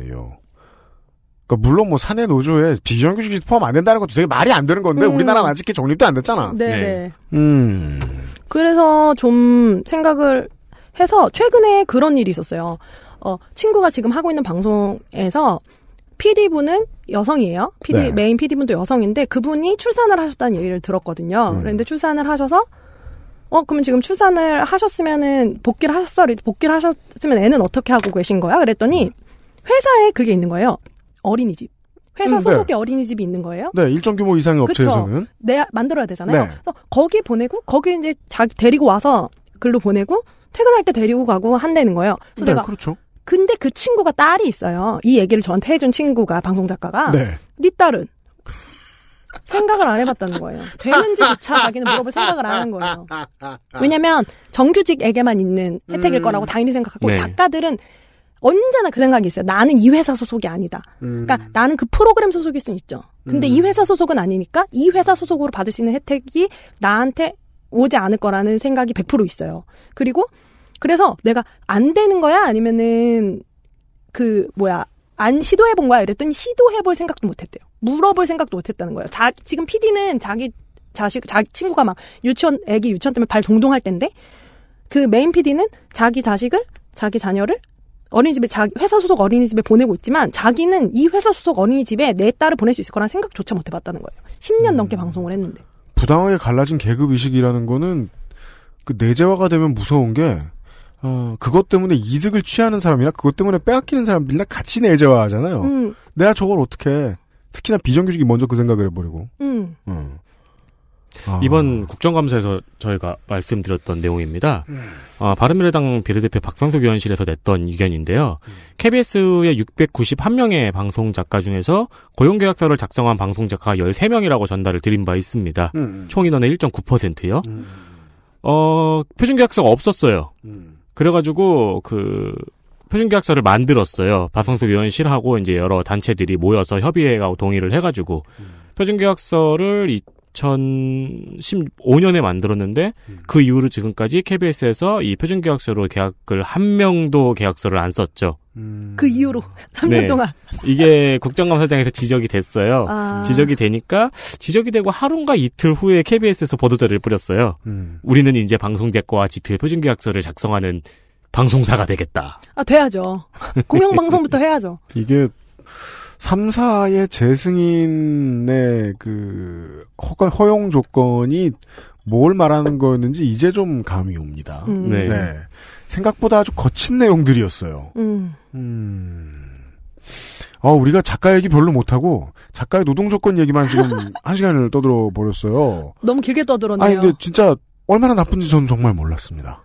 그러니까 물론 뭐 사내 노조에 비정규직이 포함 안 된다는 것도 되게 말이 안 되는 건데 음. 우리나라는 아직 정립도 안 됐잖아. 네, 네. 네. 음. 그래서 좀 생각을 해서 최근에 그런 일이 있었어요. 어, 친구가 지금 하고 있는 방송에서 PD분은 여성이에요. PD, 네. 메인 PD분도 여성인데 그분이 출산을 하셨다는 얘기를 들었거든요. 음. 그런데 출산을 하셔서 어, 그러면 지금 출산을 하셨으면은 복귀를 하셨어. 복귀를 하셨으면 애는 어떻게 하고 계신 거야? 그랬더니 회사에 그게 있는 거예요. 어린이집. 회사 음, 네. 소속의 네. 어린이집이 있는 거예요? 네, 일정 규모 이상의 업체에서는. 내 네, 만들어야 되잖아요. 네. 거기 보내고 거기 이제 자 데리고 와서 글로 보내고 퇴근할 때 데리고 가고 한다는 거예요. 그래서 내가 네, 그렇죠. 근데 그 친구가 딸이 있어요. 이 얘기를 저한테 해준 친구가 방송 작가가 네. 네 딸은 생각을 안 해봤다는 거예요. 되는지조차 자기는 물어볼 생각을 안 한 거예요. 왜냐면 정규직에게만 있는 혜택일 음, 거라고 당연히 생각하고 네. 작가들은 언제나 그 생각이 있어요. 나는 이 회사 소속이 아니다. 그러니까 음. 그러니까 나는 그 프로그램 소속일 수는 있죠. 근데 음. 이 회사 소속은 아니니까 이 회사 소속으로 받을 수 있는 혜택이 나한테 오지 않을 거라는 생각이 100% 있어요. 그리고 그래서 내가 안 되는 거야 아니면은 그 뭐야 안 시도해 본 거야 이랬더니 시도해 볼 생각도 못 했대요. 물어볼 생각도 못 했다는 거예요. 자 지금 PD는 자기 자식 자기 친구가 막 유치원 애기 유치원 때문에 발 동동할 때데그 메인 PD는 자기 자식을 자기 자녀를 어린이집에 자, 기 회사 소속 어린이집에 보내고 있지만 자기는 이 회사 소속 어린이집에 내 딸을 보낼 수 있을 거란 생각조차 못 해봤다는 거예요. 10년 음. 넘게 방송을 했는데. 부당하게 갈라진 계급 의식이라는 거는 그 내재화가 되면 무서운 게 어, 그것 때문에 이득을 취하는 사람이나 그것 때문에 빼앗기는 사람들이나 같이 내재화하잖아요. 음. 내가 저걸 어떻게 특히나 비정규직이 먼저 그 생각을 해버리고. 음. 어. 아. 이번 국정감사에서 저희가 말씀드렸던 내용입니다. 음. 어, 바른미래당 비례대표 박상석 의원실에서 냈던 의견인데요. 음. KBS의 691명의 방송 작가 중에서 고용계약서를 작성한 방송 작가 13명이라고 전달을 드린 바 있습니다. 음. 총 인원의 1.9%요. 어, 표준계약서가 없었어요. 음. 그래가지고 그 표준계약서를 만들었어요. 박상석 의원실하고 이제 여러 단체들이 모여서 협의회하고 동의를 해가지고 음. 표준계약서를 2015년에 만들었는데 음. 그 이후로 지금까지 KBS에서 이 표준계약서로 계약을 한 명도 계약서를 안 썼죠. 음. 그 이후로 3년 네. 동안 이게 국정감사장에서 지적이 됐어요. 아. 지적이 되니까 지적이 되고 하루인가 이틀 후에 KBS에서 보도자를 뿌렸어요. 음. 우리는 이제 방송제과 와 지필 표준계약서를 작성하는 방송사가 되겠다. 아 돼야죠. 공영방송부터 해야죠. 이게 3 4의 재승인의 그 허가, 허용 조건이 뭘 말하는 거였는지 이제 좀 감이 옵니다. 음. 네. 네. 생각보다 아주 거친 내용들이었어요. 음. 음. 어, 우리가 작가 얘기 별로 못하고 작가의 노동 조건 얘기만 지금 1 시간을 떠들어 버렸어요. 너무 길게 떠들었네요. 아니 근데 진짜 얼마나 나쁜지 저는 정말 몰랐습니다.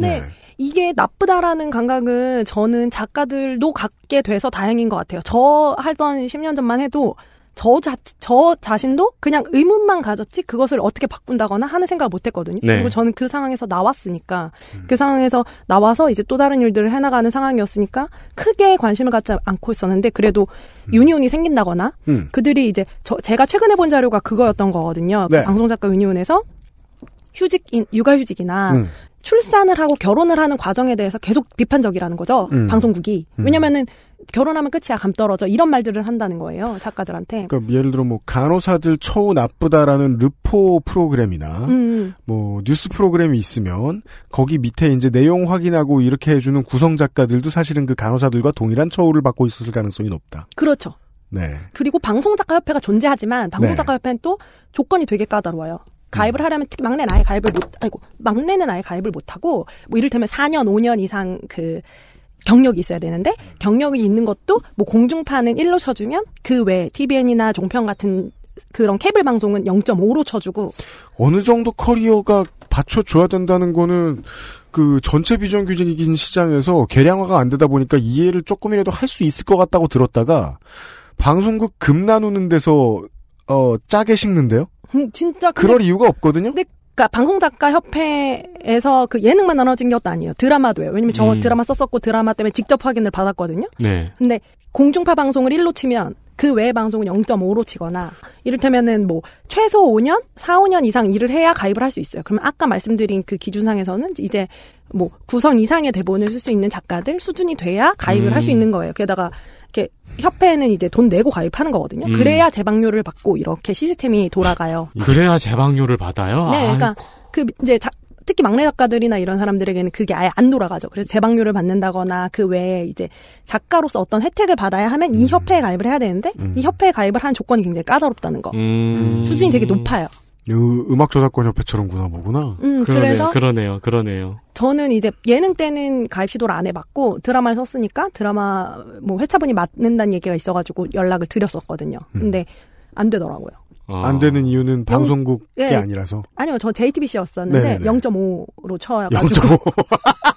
네. 네. 이게 나쁘다라는 감각은 저는 작가들도 갖게 돼서 다행인 것 같아요. 저 하던 10년 전만 해도 저, 자, 저 자신도 그냥 의문만 가졌지 그것을 어떻게 바꾼다거나 하는 생각을 못 했거든요. 네. 그리고 저는 그 상황에서 나왔으니까 음. 그 상황에서 나와서 이제 또 다른 일들을 해나가는 상황이었으니까 크게 관심을 갖지 않고 있었는데 그래도 음. 유니온이 생긴다거나 음. 그들이 이제 저, 제가 최근에 본 자료가 그거였던 거거든요. 그 네. 그 방송작가 유니온에서 휴직, 인, 육아휴직이나 음. 출산을 하고 결혼을 하는 과정에 대해서 계속 비판적이라는 거죠. 음. 방송국이. 음. 왜냐면은 결혼하면 끝이야 감 떨어져 이런 말들을 한다는 거예요 작가들한테. 그러니까 예를 들어 뭐 간호사들 처우 나쁘다라는 르포 프로그램이나 음. 뭐 뉴스 프로그램이 있으면 거기 밑에 이제 내용 확인하고 이렇게 해주는 구성 작가들도 사실은 그 간호사들과 동일한 처우를 받고 있었을 가능성이 높다. 그렇죠. 네. 그리고 방송작가협회가 존재하지만 네. 방송작가협회는 네. 또 조건이 되게 까다로워요. 가입을 음. 하려면 특히 막내는 아예 가입을 못, 아이고, 막내는 아예 가입을 못하고, 뭐 이를테면 4년, 5년 이상 그, 경력이 있어야 되는데 경력이 있는 것도 뭐 공중파는 1로 쳐주면 그 외에 TVN이나 종편 같은 그런 케이블 방송은 0.5로 쳐주고 어느 정도 커리어가 받쳐줘야 된다는 거는 그 전체 비정규직긴 시장에서 개량화가 안 되다 보니까 이해를 조금이라도 할 수 있을 것 같다고 들었다가 방송국 금 나누는 데서 어 짜게 식는데요? 음, 진짜 그럴 이유가 없거든요. 근데 그러니까 방송 작가 협회에서 그 예능만 나눠진 것도 아니에요. 드라마도요. 왜냐면 저 음. 드라마 썼었고 드라마 때문에 직접 확인을 받았거든요. 네. 근데 공중파 방송을 1로 치면 그 외의 방송은 0.5로 치거나 이를테면은 뭐 최소 5년, 4, 5년 이상 일을 해야 가입을 할 수 있어요. 그러면 아까 말씀드린 그 기준상에서는 이제 뭐 구성 이상의 대본을 쓸 수 있는 작가들 수준이 돼야 가입을 음. 할수 있는 거예요. 게다가 협회는 이제 돈 내고 가입하는 거거든요. 음. 그래야 재방료를 받고 이렇게 시스템이 돌아가요. 그래야 재방료를 받아요? 네, 그러니까 그 이제 자, 특히 막내 작가들이나 이런 사람들에게는 그게 아예 안 돌아가죠. 그래서 재방료를 받는다거나 그 외에 이제 작가로서 어떤 혜택을 받아야 하면 이 음. 협회에 가입을 해야 되는데 음. 이 협회에 가입을 한 조건이 굉장히 까다롭다는 거. 음. 수준이 되게 높아요. 음악 저작권 협회처럼 구나 보구나. 음, 그러네요, 그러네요, 그러네요. 저는 이제 예능 때는 가입 시도를 안 해봤고 드라마를 썼으니까 드라마 뭐 회차분이 맞는다는 얘기가 있어가지고 연락을 드렸었거든요. 음. 근데 음. 안 되더라고요. 아. 안 되는 이유는 방송국이 예, 아니라서. 아니요, 저 JTBC였었는데 네네네. 0.5로 쳐가지고. 0.5.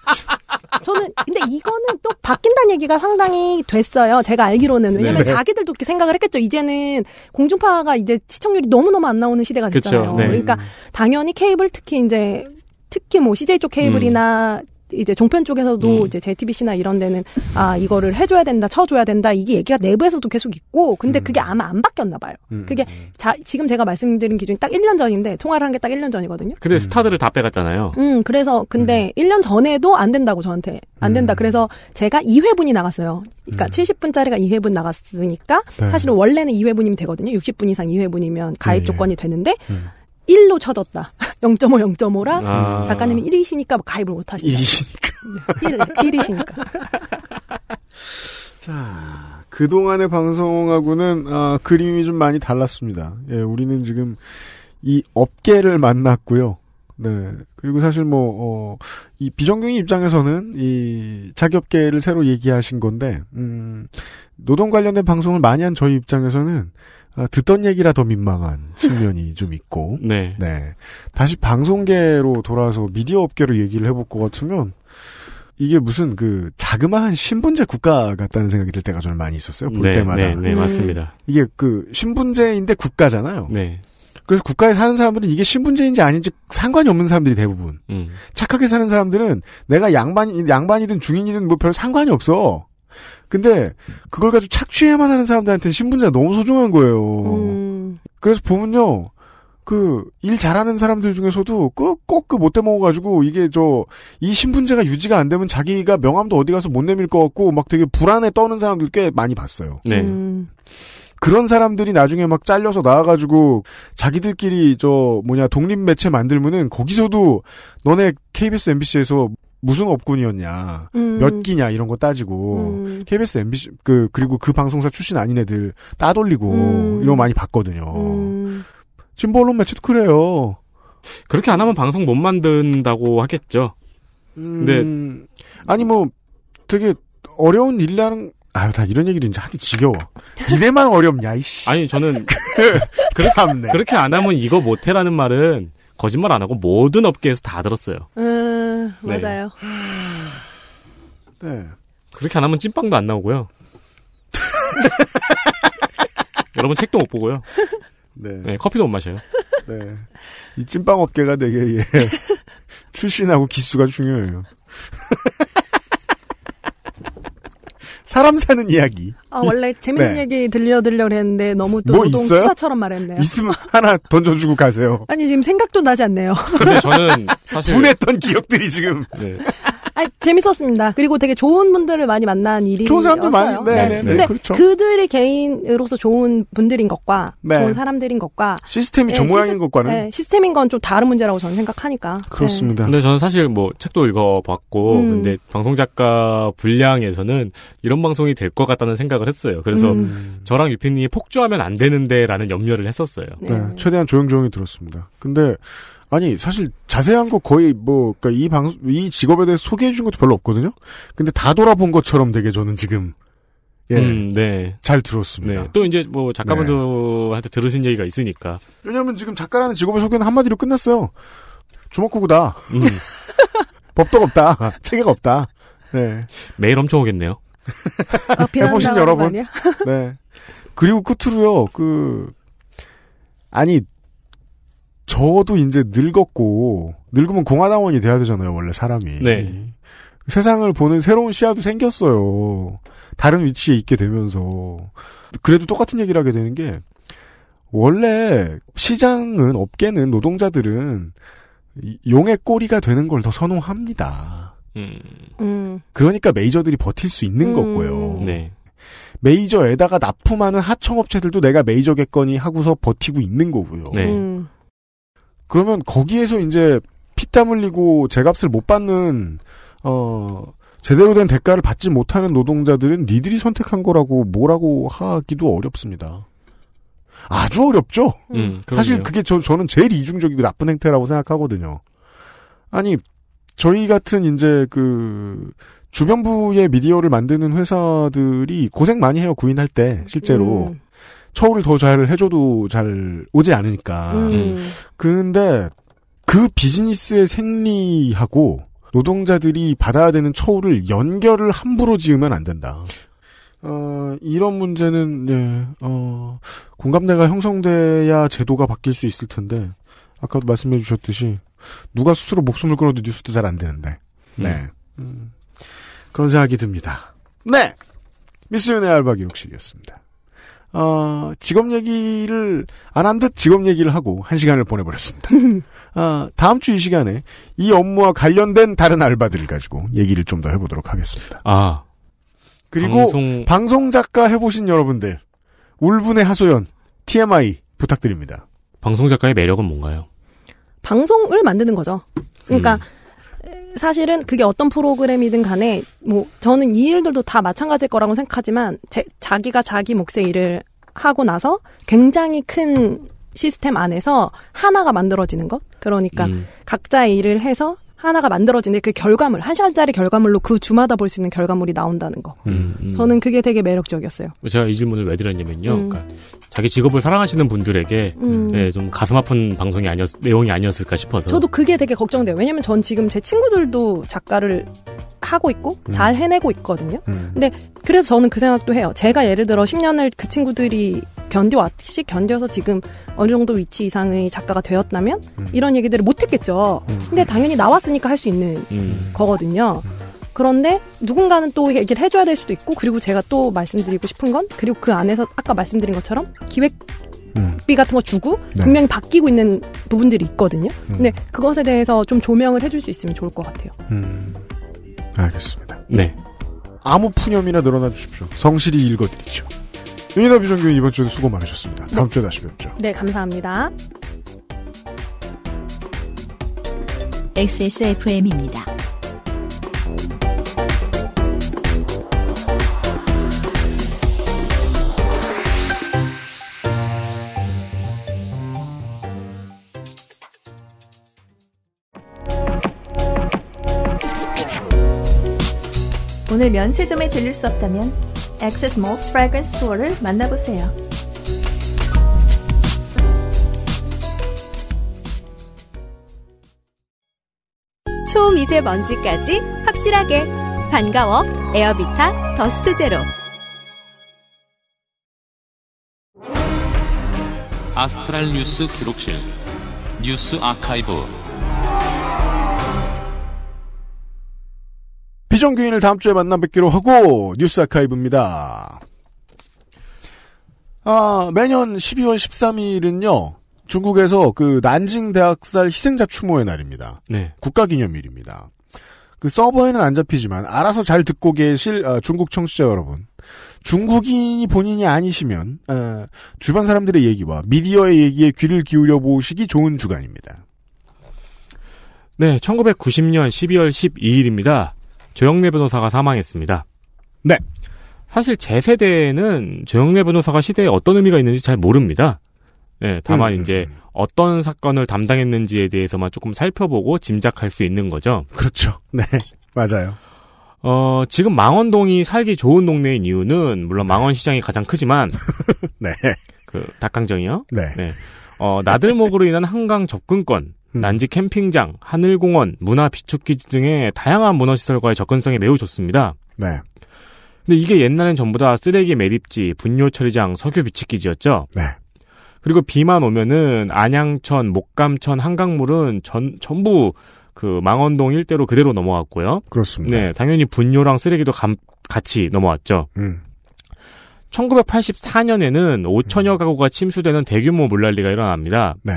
저는 근데 이거는 또 바뀐다는 얘기가 상당히 됐어요. 제가 알기로는 네. 왜냐면 네. 자기들도 그렇게 생각을 했겠죠. 이제는 공중파가 이제 시청률이 너무 너무 안 나오는 시대가 됐잖아요. 네. 그러니까 당연히 케이블 특히 이제 특히 뭐 CJ 쪽 케이블이나 음. 이제 종편 쪽에서도 음. 이제 JTBC나 이런 데는 아 이거를 해줘야 된다, 쳐줘야 된다 이게 얘기가 내부에서도 계속 있고 근데 음. 그게 아마 안 바뀌었나 봐요. 음. 그게 음, 음. 자, 지금 제가 말씀드린 기준이 딱 1년 전인데 통화를 한 게 딱 1년 전이거든요. 근데 음. 스타들을 다 빼갔잖아요. 음 그래서 근데 1년 전에도 안 된다고 저한테 안 된다. 그래서 제가 2회분이 나갔어요. 그러니까 70분짜리가 2회분 나갔으니까 네. 사실은 원래는 2회분이면 되거든요. 60분 이상 2회분이면 가입 네. 조건이 되는데 1로 쳐졌다. 0.5, 0.5라 아. 작가님이 1이시니까 뭐 가입을 못 하신다. 1이시니까. 1, 1이시니까. 자, 그동안의 방송하고는 아, 그림이 좀 많이 달랐습니다. 예, 우리는 지금 이 업계를 만났고요. 네. 그리고 사실 뭐, 어, 이 비정규인 입장에서는 이 자기업계를 새로 얘기하신 건데, 음, 노동 관련된 방송을 많이 한 저희 입장에서는 아, 듣던 얘기라 더 민망한 측면이 좀 있고. 네. 네. 다시 방송계로 돌아와서 미디어 업계로 얘기를 해볼 것 같으면 이게 무슨 그 자그마한 신분제 국가 같다는 생각이 들 때가 저는 많이 있었어요. 볼 네, 때마다. 네, 네, 맞습니다. 음. 이게 그 신분제인데 국가잖아요. 네. 그래서 국가에 사는 사람들은 이게 신분제인지 아닌지 상관이 없는 사람들이 대부분. 음. 착하게 사는 사람들은 내가 양반 양반이든 중인이든 뭐 별 상관이 없어. 근데 그걸 가지고 착취해만 하는 사람들한테는 신분제가 너무 소중한 거예요. 음. 그래서 보면요. 그, 일 잘하는 사람들 중에서도 꼭, 꼭그 못돼 먹어가지고, 이게 저, 이 신분제가 유지가 안 되면 자기가 명함도 어디 가서 못 내밀 것 같고, 막 되게 불안에 떠는 사람들 꽤 많이 봤어요. 네. 음. 그런 사람들이 나중에 막 잘려서 나와가지고 자기들끼리 저 뭐냐 독립 매체 만들면은 거기서도 너네 KBS MBC에서 무슨 업군이었냐, 음. 몇 기냐 이런 거 따지고 음. KBS, MBC 그 그리고 그 방송사 출신 아닌 애들 따돌리고 음. 이런 거 많이 봤거든요. 진보 음. 언론 매체도 그래요. 그렇게 안 하면 방송 못 만든다고 하겠죠. 음. 근데 아니 뭐 되게 어려운 일이라는 아유, 다 이런 얘기를 이제 하기 지겨워. 니네만 어렵냐, 이씨. 아니, 저는. 그렇게, 그렇게 안 하면 이거 못해라는 말은 거짓말 안 하고 모든 업계에서 다 들었어요. 음. 네. 맞아요. 네. 네. 그렇게 안 하면 찐빵도 안 나오고요. 여러분 책도 못 보고요. 네. 네 커피도 못 마셔요. 네. 이 찐빵 업계가 되게 예. 출신하고 기수가 중요해요. 사람 사는 이야기. 아 원래 네. 재밌는 네. 얘기 들려드려 그랬는데 너무 또뭐 수사처럼 말했네요. 있으면 하나 던져주고 가세요. 아니 지금 생각도 나지 않네요. 근데 저는 사실 분했던 기억들이 지금. 네. 아, 재밌었습니다. 그리고 되게 좋은 분들을 많이 만난 일이 좋은 사람들 많이 네, 네, 네, 네, 네. 그렇죠. 그들이 개인으로서 좋은 분들인 것과 네. 좋은 사람들인 것과 시스템이 네, 저 모양인 시스, 것과는 네, 시스템인 건 좀 다른 문제라고 저는 생각하니까 네. 그렇습니다. 근데 저는 사실 뭐 책도 읽어봤고 음. 근데 방송 작가 분량에서는 이런 방송이 될 것 같다는 생각을 했어요. 그래서 음. 저랑 유피님이 폭주하면 안 되는데라는 염려를 했었어요. 최대한 조용조용히 들었습니다. 근데 아니 사실 자세한 거 거의 뭐이 그러니까 방송 이 직업에 대해 소개해 준 것도 별로 없거든요. 근데 다 돌아본 것처럼 되게 저는 지금 예, 음, 네. 잘 들었습니다. 네. 또 이제 뭐 작가분들한테 네. 들으신 얘기가 있으니까. 왜냐하면 지금 작가라는 직업의 소개는 한마디로 끝났어요. 주먹구구다. 음. 법도 없다. 체계가 없다. 네. 매일 엄청 오겠네요. 아, 해보신 여러분. 네. 그리고 끝으로요. 그 아니 저도 이제 늙었고 늙으면 공화당원이 돼야 되잖아요 원래 사람이 네. 세상을 보는 새로운 시야도 생겼어요 다른 위치에 있게 되면서 그래도 똑같은 얘기를 하게 되는 게 원래 시장은 업계는 노동자들은 용의 꼬리가 되는 걸 더 선호합니다. 음. 음. 그러니까 메이저들이 버틸 수 있는 음. 거고요. 네. 메이저에다가 납품하는 하청업체들도 내가 메이저겠거니 하고서 버티고 있는 거고요. 네. 음. 그러면 거기에서 이제 피땀 흘리고 제값을 못 받는 어 제대로 된 대가를 받지 못하는 노동자들은 니들이 선택한 거라고 뭐라고 하기도 어렵습니다. 아주 어렵죠. 음, 음 사실 그게 저, 저는 제일 이중적이고 나쁜 행태라고 생각하거든요. 아니 저희 같은 이제 그 주변부의 미디어를 만드는 회사들이 고생 많이 해요 구인할 때 실제로 음. 처우를 더 잘 해줘도 잘 오지 않으니까. 그런데그 음. 음. 비즈니스의 생리하고 노동자들이 받아야 되는 처우를 연결을 함부로 지으면 안 된다. 어, 이런 문제는 예, 어, 공감대가 형성돼야 제도가 바뀔 수 있을 텐데 아까도 말씀해 주셨듯이 누가 스스로 목숨을 끊어도 뉴스도 잘 안 되는데 음. 네. 음, 그런 생각이 듭니다. 네 미스윤의 알바 기록실이었습니다. 어, 직업 얘기를 안 한 듯 직업 얘기를 하고 한 시간을 보내버렸습니다. 어, 다음 주 이 시간에 이 업무와 관련된 다른 알바들을 가지고 얘기를 좀 더 해보도록 하겠습니다. 아. 그리고 방송... 방송 작가 해보신 여러분들, 울분의 하소연, TMI 부탁드립니다. 방송 작가의 매력은 뭔가요? 방송을 만드는 거죠. 그러니까 음. 사실은 그게 어떤 프로그램이든 간에 뭐 저는 이 일들도 다 마찬가지일 거라고 생각하지만 제, 자기가 자기 몫의 일을 하고 나서 굉장히 큰 시스템 안에서 하나가 만들어지는 것. 그러니까 음. 각자의 일을 해서 하나가 만들어지는데 그 결과물 한 시간짜리 결과물로 그 주마다 볼 수 있는 결과물이 나온다는 거. 음, 음. 저는 그게 되게 매력적이었어요. 제가 이 질문을 왜 드렸냐면요. 음. 그러니까 자기 직업을 사랑하시는 분들에게 음. 네, 좀 가슴 아픈 방송이 아니었 내용이 아니었을까 싶어서. 저도 그게 되게 걱정돼요. 왜냐면 전 지금 제 친구들도 작가를 하고 있고 음. 잘 해내고 있거든요. 음. 근데 그래서 저는 그 생각도 해요. 제가 예를 들어 10년을 그 친구들이 견뎌왔듯이 견뎌서 지금 어느 정도 위치 이상의 작가가 되었다면 음. 이런 얘기들을 못했겠죠. 음. 근데 당연히 나왔으니까 할 수 있는 음. 거거든요. 그런데 누군가는 또 얘기를 해줘야 될 수도 있고 그리고 제가 또 말씀드리고 싶은 건 그리고 그 안에서 아까 말씀드린 것처럼 기획 비 음. 같은 거 주고 네. 분명히 바뀌고 있는 부분들이 있거든요. 음. 근데 그것에 대해서 좀 조명을 해줄 수 있으면 좋을 것 같아요. 알겠습니다. 네. 아무 푸념이나 늘어나 주십시오. 성실히 읽어드리죠. 유인아 비정규 이번 주도 수고 많으셨습니다. 네. 다음 네. 주에 다시 뵙죠. 네, 감사합니다. XSFM입니다. 오늘 면세점에 들릴 수 없다면 액세스 몰 프래그런스 스토어를 만나보세요. 초미세 먼지까지 확실하게 반가워 에어비타 더스트 제로 아스트랄 뉴스 기록실 뉴스 아카이브 비정규인을 다음 주에 만나 뵙기로 하고 뉴스 아카이브입니다. 아, 매년 12월 13일은요. 중국에서 그 난징 대학살 희생자 추모의 날입니다. 네. 국가기념일입니다. 그 서버에는 안 잡히지만 알아서 잘 듣고 계실 아, 중국 청취자 여러분. 중국인이 본인이 아니시면 아, 주변 사람들의 얘기와 미디어의 얘기에 귀를 기울여 보시기 좋은 주간입니다. 네, 1990년 12월 12일입니다. 조영래 변호사가 사망했습니다. 네. 사실 제 세대에는 조영래 변호사가 시대에 어떤 의미가 있는지 잘 모릅니다. 네, 다만 음. 음 이제 음. 어떤 사건을 담당했는지에 대해서만 조금 살펴보고 짐작할 수 있는 거죠. 그렇죠. 네, 맞아요. 어, 지금 망원동이 살기 좋은 동네인 이유는 물론 망원시장이 가장 크지만 네. 그 닭강정이요? 네. 네. 어, 나들목으로 인한 한강 접근권 음. 난지 캠핑장, 하늘공원, 문화 비축기지 등의 다양한 문화시설과의 접근성이 매우 좋습니다. 네. 근데 이게 옛날엔 전부 다 쓰레기 매립지, 분뇨 처리장, 석유 비축기지였죠. 네. 그리고 비만 오면은 안양천, 목감천, 한강물은 전 전부 그 망원동 일대로 그대로 넘어왔고요. 그렇습니다. 네, 당연히 분뇨랑 쓰레기도 감, 같이 넘어왔죠. 음. 1984년에는 5천여 가구가 침수되는 대규모 물난리가 일어납니다. 네.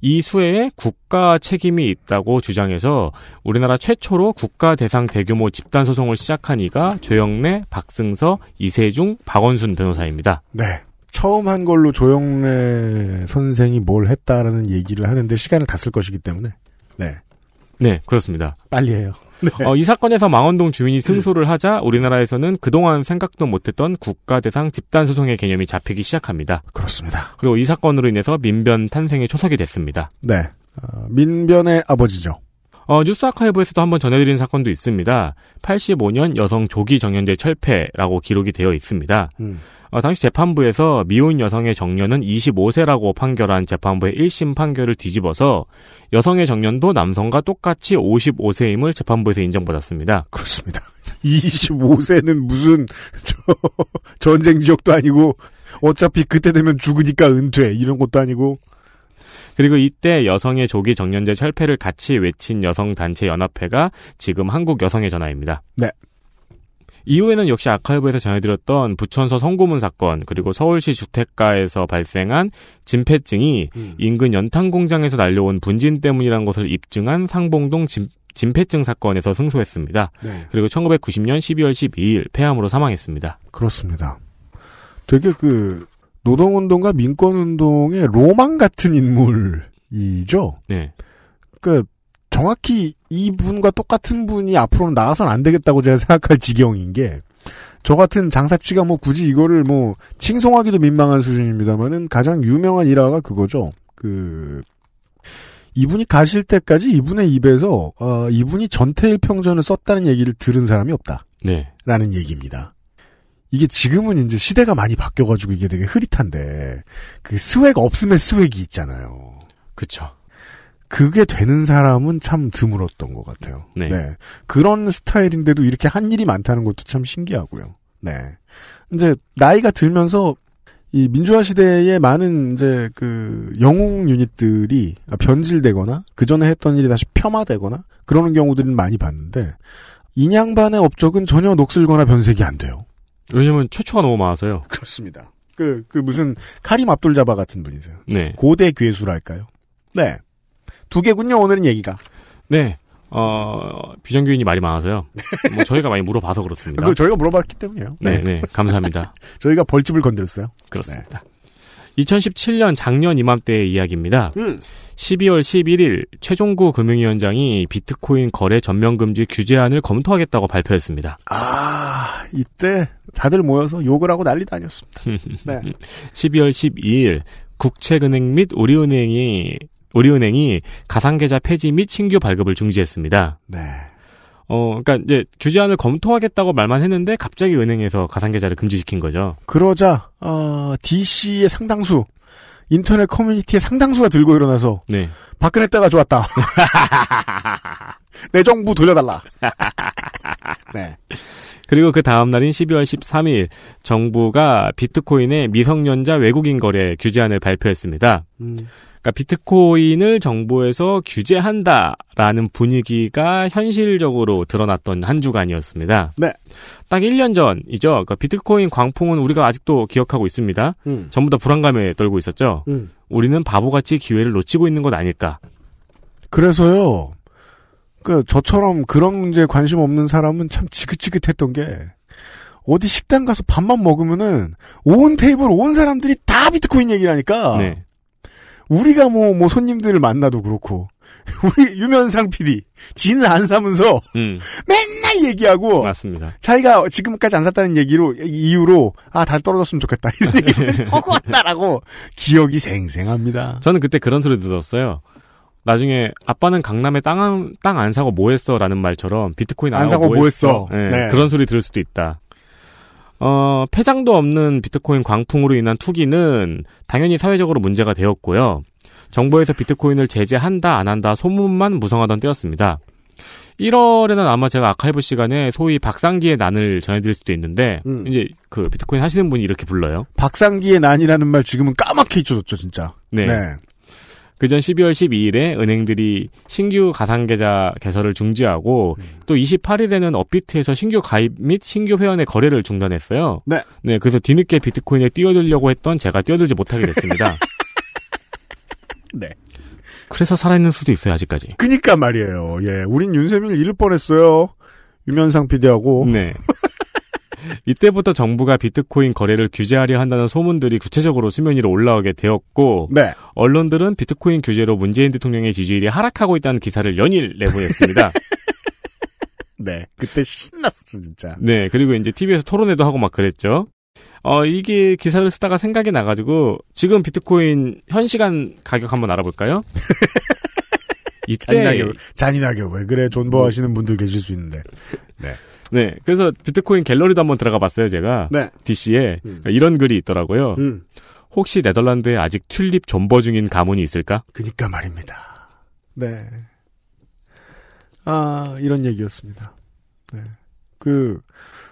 이수해에 국가 책임이 있다고 주장해서 우리나라 최초로 국가 대상 대규모 집단 소송을 시작한 이가 조영래, 박승서, 이세중, 박원순 변호사입니다. 네. 처음 한 걸로 조영래 선생이 뭘 했다라는 얘기를 하는데 시간을 다 쓸 것이기 때문에. 네. 네, 그렇습니다. 빨리 해요. 네. 어, 이 사건에서 망원동 주민이 승소를 네. 하자 우리나라에서는 그동안 생각도 못했던 국가 대상 집단 소송의 개념이 잡히기 시작합니다. 그렇습니다. 그리고 이 사건으로 인해서 민변 탄생의 초석이 됐습니다. 네. 어, 민변의 아버지죠. 어, 뉴스 아카이브에서도 한번 전해드린 사건도 있습니다. 85년 여성 조기 정년제 철폐라고 기록이 되어 있습니다. 음. 어, 당시 재판부에서 미혼 여성의 정년은 25세라고 판결한 재판부의 1심 판결을 뒤집어서 여성의 정년도 남성과 똑같이 55세임을 재판부에서 인정받았습니다. 그렇습니다. 25세는 무슨 저 전쟁 지역도 아니고 어차피 그때 되면 죽으니까 은퇴 이런 것도 아니고 그리고 이때 여성의 조기 정년제 철폐를 같이 외친 여성단체 연합회가 지금 한국 여성의 전화입니다. 네. 이후에는 역시 아카이브에서 전해드렸던 부천서 성고문 사건 그리고 서울시 주택가에서 발생한 진폐증이 음. 인근 연탄 공장에서 날려온 분진 때문이라는 것을 입증한 상봉동 진, 진폐증 사건에서 승소했습니다. 네. 그리고 1990년 12월 12일 폐암으로 사망했습니다. 그렇습니다. 되게 그 노동운동과 민권운동의 로망 같은 인물이죠. 네. 그 정확히 이분과 똑같은 분이 앞으로는 나와선안 되겠다고 제가 생각할 지경인 게 저 같은 장사치가 뭐 굳이 이거를 뭐 칭송하기도 민망한 수준입니다만은 가장 유명한 일화가 그거죠. 그 이분이 가실 때까지 이분의 입에서 어, 이분이 전태일 평전을 썼다는 얘기를 들은 사람이 없다. 네. 라는 얘기입니다. 이게 지금은 이제 시대가 많이 바뀌어가지고 이게 되게 흐릿한데 그 스웩 없음의 스웩이 있잖아요. 그쵸. 그게 되는 사람은 참 드물었던 것 같아요. 네. 네. 그런 스타일인데도 이렇게 한 일이 많다는 것도 참 신기하고요. 네. 이제 나이가 들면서 이 민주화 시대에 많은 이제 그 영웅 유닛들이 변질되거나 그 전에 했던 일이 다시 폄하되거나 그러는 경우들은 많이 봤는데 인양반의 업적은 전혀 녹슬거나 변색이 안 돼요. 왜냐면 최초가 너무 많아서요. 그렇습니다. 그, 그 무슨 카림 압돌자바 같은 분이세요. 네. 고대 괴수랄까요? 네. 두 개군요, 오늘은 얘기가. 네. 어, 비정규인이 말이 많아서요. 뭐 저희가 많이 물어봐서 그렇습니다. 그 저희가 물어봤기 때문이에요. 네, 네. 감사합니다. 저희가 벌집을 건드렸어요. 그렇습니다. 네. 2017년 작년 이맘때의 이야기입니다. 음. 12월 11일 최종구 금융위원장이 비트코인 거래 전면금지 규제안을 검토하겠다고 발표했습니다. 아, 이때 다들 모여서 욕을 하고 난리 다녔습니다. 네. 12월 12일 국채은행 및 우리은행이 우리은행이 가상계좌 폐지 및 신규 발급을 중지했습니다. 네. 어, 그니까 이제 규제안을 검토하겠다고 말만 했는데 갑자기 은행에서 가상계좌를 금지시킨 거죠. 그러자 어, DC의 상당수 인터넷 커뮤니티의 상당수가 들고 일어나서 네. 박근혜 때가 좋았다. 내 정부 돌려달라. 네. 그리고 그 다음 날인 12월 13일 정부가 비트코인의 미성년자 외국인 거래 규제안을 발표했습니다. 음. 그러니까 비트코인을 정부에서 규제한다라는 분위기가 현실적으로 드러났던 한 주간이었습니다. 네. 딱 1년 전이죠. 그러니까 비트코인 광풍은 우리가 아직도 기억하고 있습니다. 음. 전부 다 불안감에 떨고 있었죠. 음. 우리는 바보같이 기회를 놓치고 있는 것 아닐까. 그래서요. 그 저처럼 그런 문제에 관심 없는 사람은 참 지긋지긋했던 게 어디 식당 가서 밥만 먹으면은 온 테이블 온 사람들이 다 비트코인 얘기라니까. 네. 우리가 뭐, 뭐 손님들을 만나도 그렇고, 우리 유면상 PD, 진을 안사면서 음. 맨날 얘기하고, 맞습니다. 자기가 지금까지 안 샀다는 얘기로, 이유로, 아, 다 떨어졌으면 좋겠다. 이런 얘기를 하고 왔다라고 기억이 생생합니다. 저는 그때 그런 소리 들었어요. 나중에 아빠는 강남에 땅 안 사고 뭐 했어? 라는 말처럼 비트코인 안, 안 사고 뭐, 뭐 했어? 뭐 네, 네. 그런 소리 들을 수도 있다. 어, 폐장도 없는 비트코인 광풍으로 인한 투기는 당연히 사회적으로 문제가 되었고요. 정부에서 비트코인을 제재한다 안 한다 소문만 무성하던 때였습니다. 1월에는 아마 제가 아카이브 시간에 소위 박상기의 난을 전해드릴 수도 있는데 음. 이제 그 비트코인 하시는 분이 이렇게 불러요. 박상기의 난이라는 말 지금은 까맣게 잊혀졌죠 진짜. 네. 네. 그전 12월 12일에 은행들이 신규 가상계좌 개설을 중지하고 음. 또 28일에는 업비트에서 신규 가입 및 신규 회원의 거래를 중단했어요. 네. 네, 그래서 뒤늦게 비트코인에 뛰어들려고 했던 제가 뛰어들지 못하게 됐습니다. 네. 그래서 살아있는 수도 있어요, 아직까지. 그니까 말이에요. 예. 우린 윤세민을 잃을 뻔했어요. 유면상 PD하고. 네. 이때부터 정부가 비트코인 거래를 규제하려 한다는 소문들이 구체적으로 수면 위로 올라오게 되었고 네. 언론들은 비트코인 규제로 문재인 대통령의 지지율이 하락하고 있다는 기사를 연일 내보냈습니다. 네, 그때 신났었죠 진짜. 네, 그리고 이제 TV에서 토론회도 하고 막 그랬죠. 어 이게 기사를 쓰다가 생각이 나가지고 지금 비트코인 현 시간 가격 한번 알아볼까요? 이때 잔인하게, 잔인하게 왜 그래 존버하시는 뭐 분들 계실 수 있는데. 네. 네. 그래서 비트코인 갤러리도 한번 들어가 봤어요, 제가. 네. DC에. 음. 그러니까 이런 글이 있더라고요. 음. 혹시 네덜란드에 아직 튤립 존버 중인 가문이 있을까? 그니까 말입니다. 네. 아, 이런 얘기였습니다. 네. 그,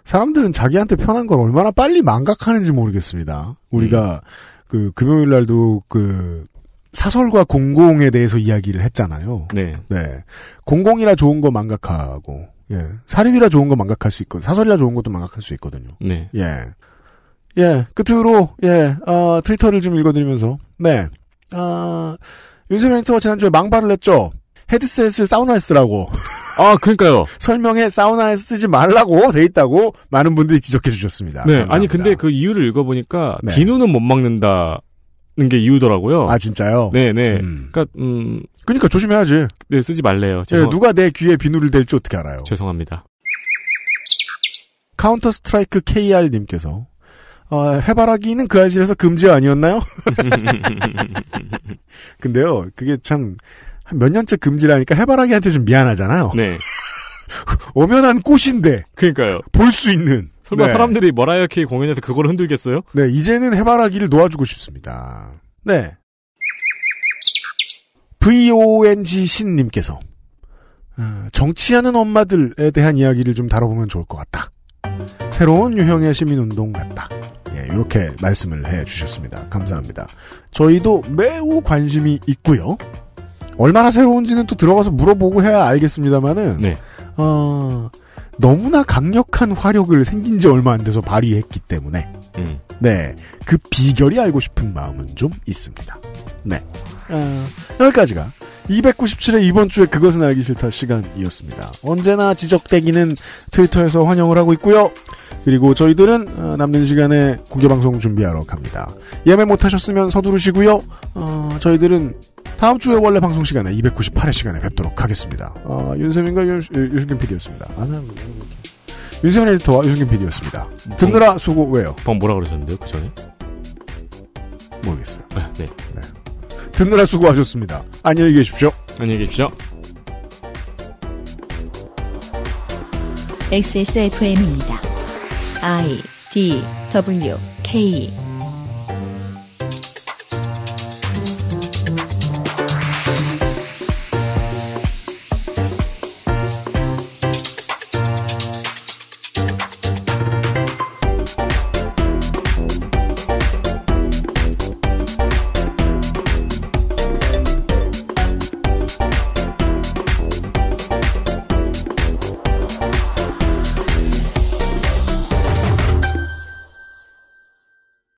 사람들은 자기한테 편한 걸 얼마나 빨리 망각하는지 모르겠습니다. 우리가, 음. 그, 금요일 날도 그, 사설과 공공에 대해서 이야기를 했잖아요. 네. 네. 공공이라 좋은 거 망각하고, 예. 사립이라 좋은 거 망각할 수 있고 거 사설이라 좋은 것도 망각할 수 있거든요. 네. 예. 예. 끝으로 그 예. 어, 트위터를 좀 읽어드리면서 네. 아 윤세민 에디터가 지난주에 망발을 했죠. 헤드셋을 사우나에 쓰라고. 아, 그러니까요. 설명에 사우나에 쓰지 말라고 돼 있다고 많은 분들이 지적해 주셨습니다. 네, 감사합니다. 아니 근데 그 이유를 읽어보니까 네. 비누는 못 막는다는 게 이유더라고요. 아, 진짜요? 네, 네. 음. 그니까 음, 그러니까 조심해야지. 네, 쓰지 말래요. 예, 죄송... 네, 누가 내 귀에 비누를 댈지 어떻게 알아요? 죄송합니다. 카운터 스트라이크 KR 님께서 어, 해바라기는 그 아실에서 금지 아니었나요? 근데요, 그게 참 몇 년째 금지라니까 해바라기한테 좀 미안하잖아요. 네. 오면한 꽃인데. 그러니까요. 볼 수 있는. 설마 네. 사람들이 머라이어 케이 공연에서 그걸 흔들겠어요? 네, 이제는 해바라기를 놓아주고 싶습니다. 네, VONG 신님께서 어, 정치하는 엄마들에 대한 이야기를 좀 다뤄보면 좋을 것 같다. 새로운 유형의 시민운동 같다. 예, 이렇게 말씀을 해 주셨습니다. 감사합니다. 저희도 매우 관심이 있고요. 얼마나 새로운지는 또 들어가서 물어보고 해야 알겠습니다만은 네. 어, 너무나 강력한 화력을 생긴 지 얼마 안 돼서 발휘했기 때문에 음. 네그 비결이 알고 싶은 마음은 좀 있습니다. 네. 어, 여기까지가 297회 이번 주에 그것은 알기 싫다 시간이었습니다. 언제나 지적대기는 트위터에서 환영을 하고 있고요. 그리고 저희들은 어, 남는 시간에 공개방송 준비하러 갑니다. 예매 못하셨으면 서두르시고요. 어, 저희들은 다음 주에 원래 방송 시간에 298회 시간에 뵙도록 하겠습니다. 어, 윤세민과 윤, 유승균 PD였습니다. 아, 난... 네, 네, 네. 윤세민 에디터와 유승균 PD였습니다. 듣느라 어. 수고 왜요? 방 뭐라 그러셨는데요? 그 전에? 모르겠어요. 아, 네. 네. 듣느라 수고하셨습니다. 안녕히 계십시오. 안녕히 계십시오. XSFM입니다. I D W K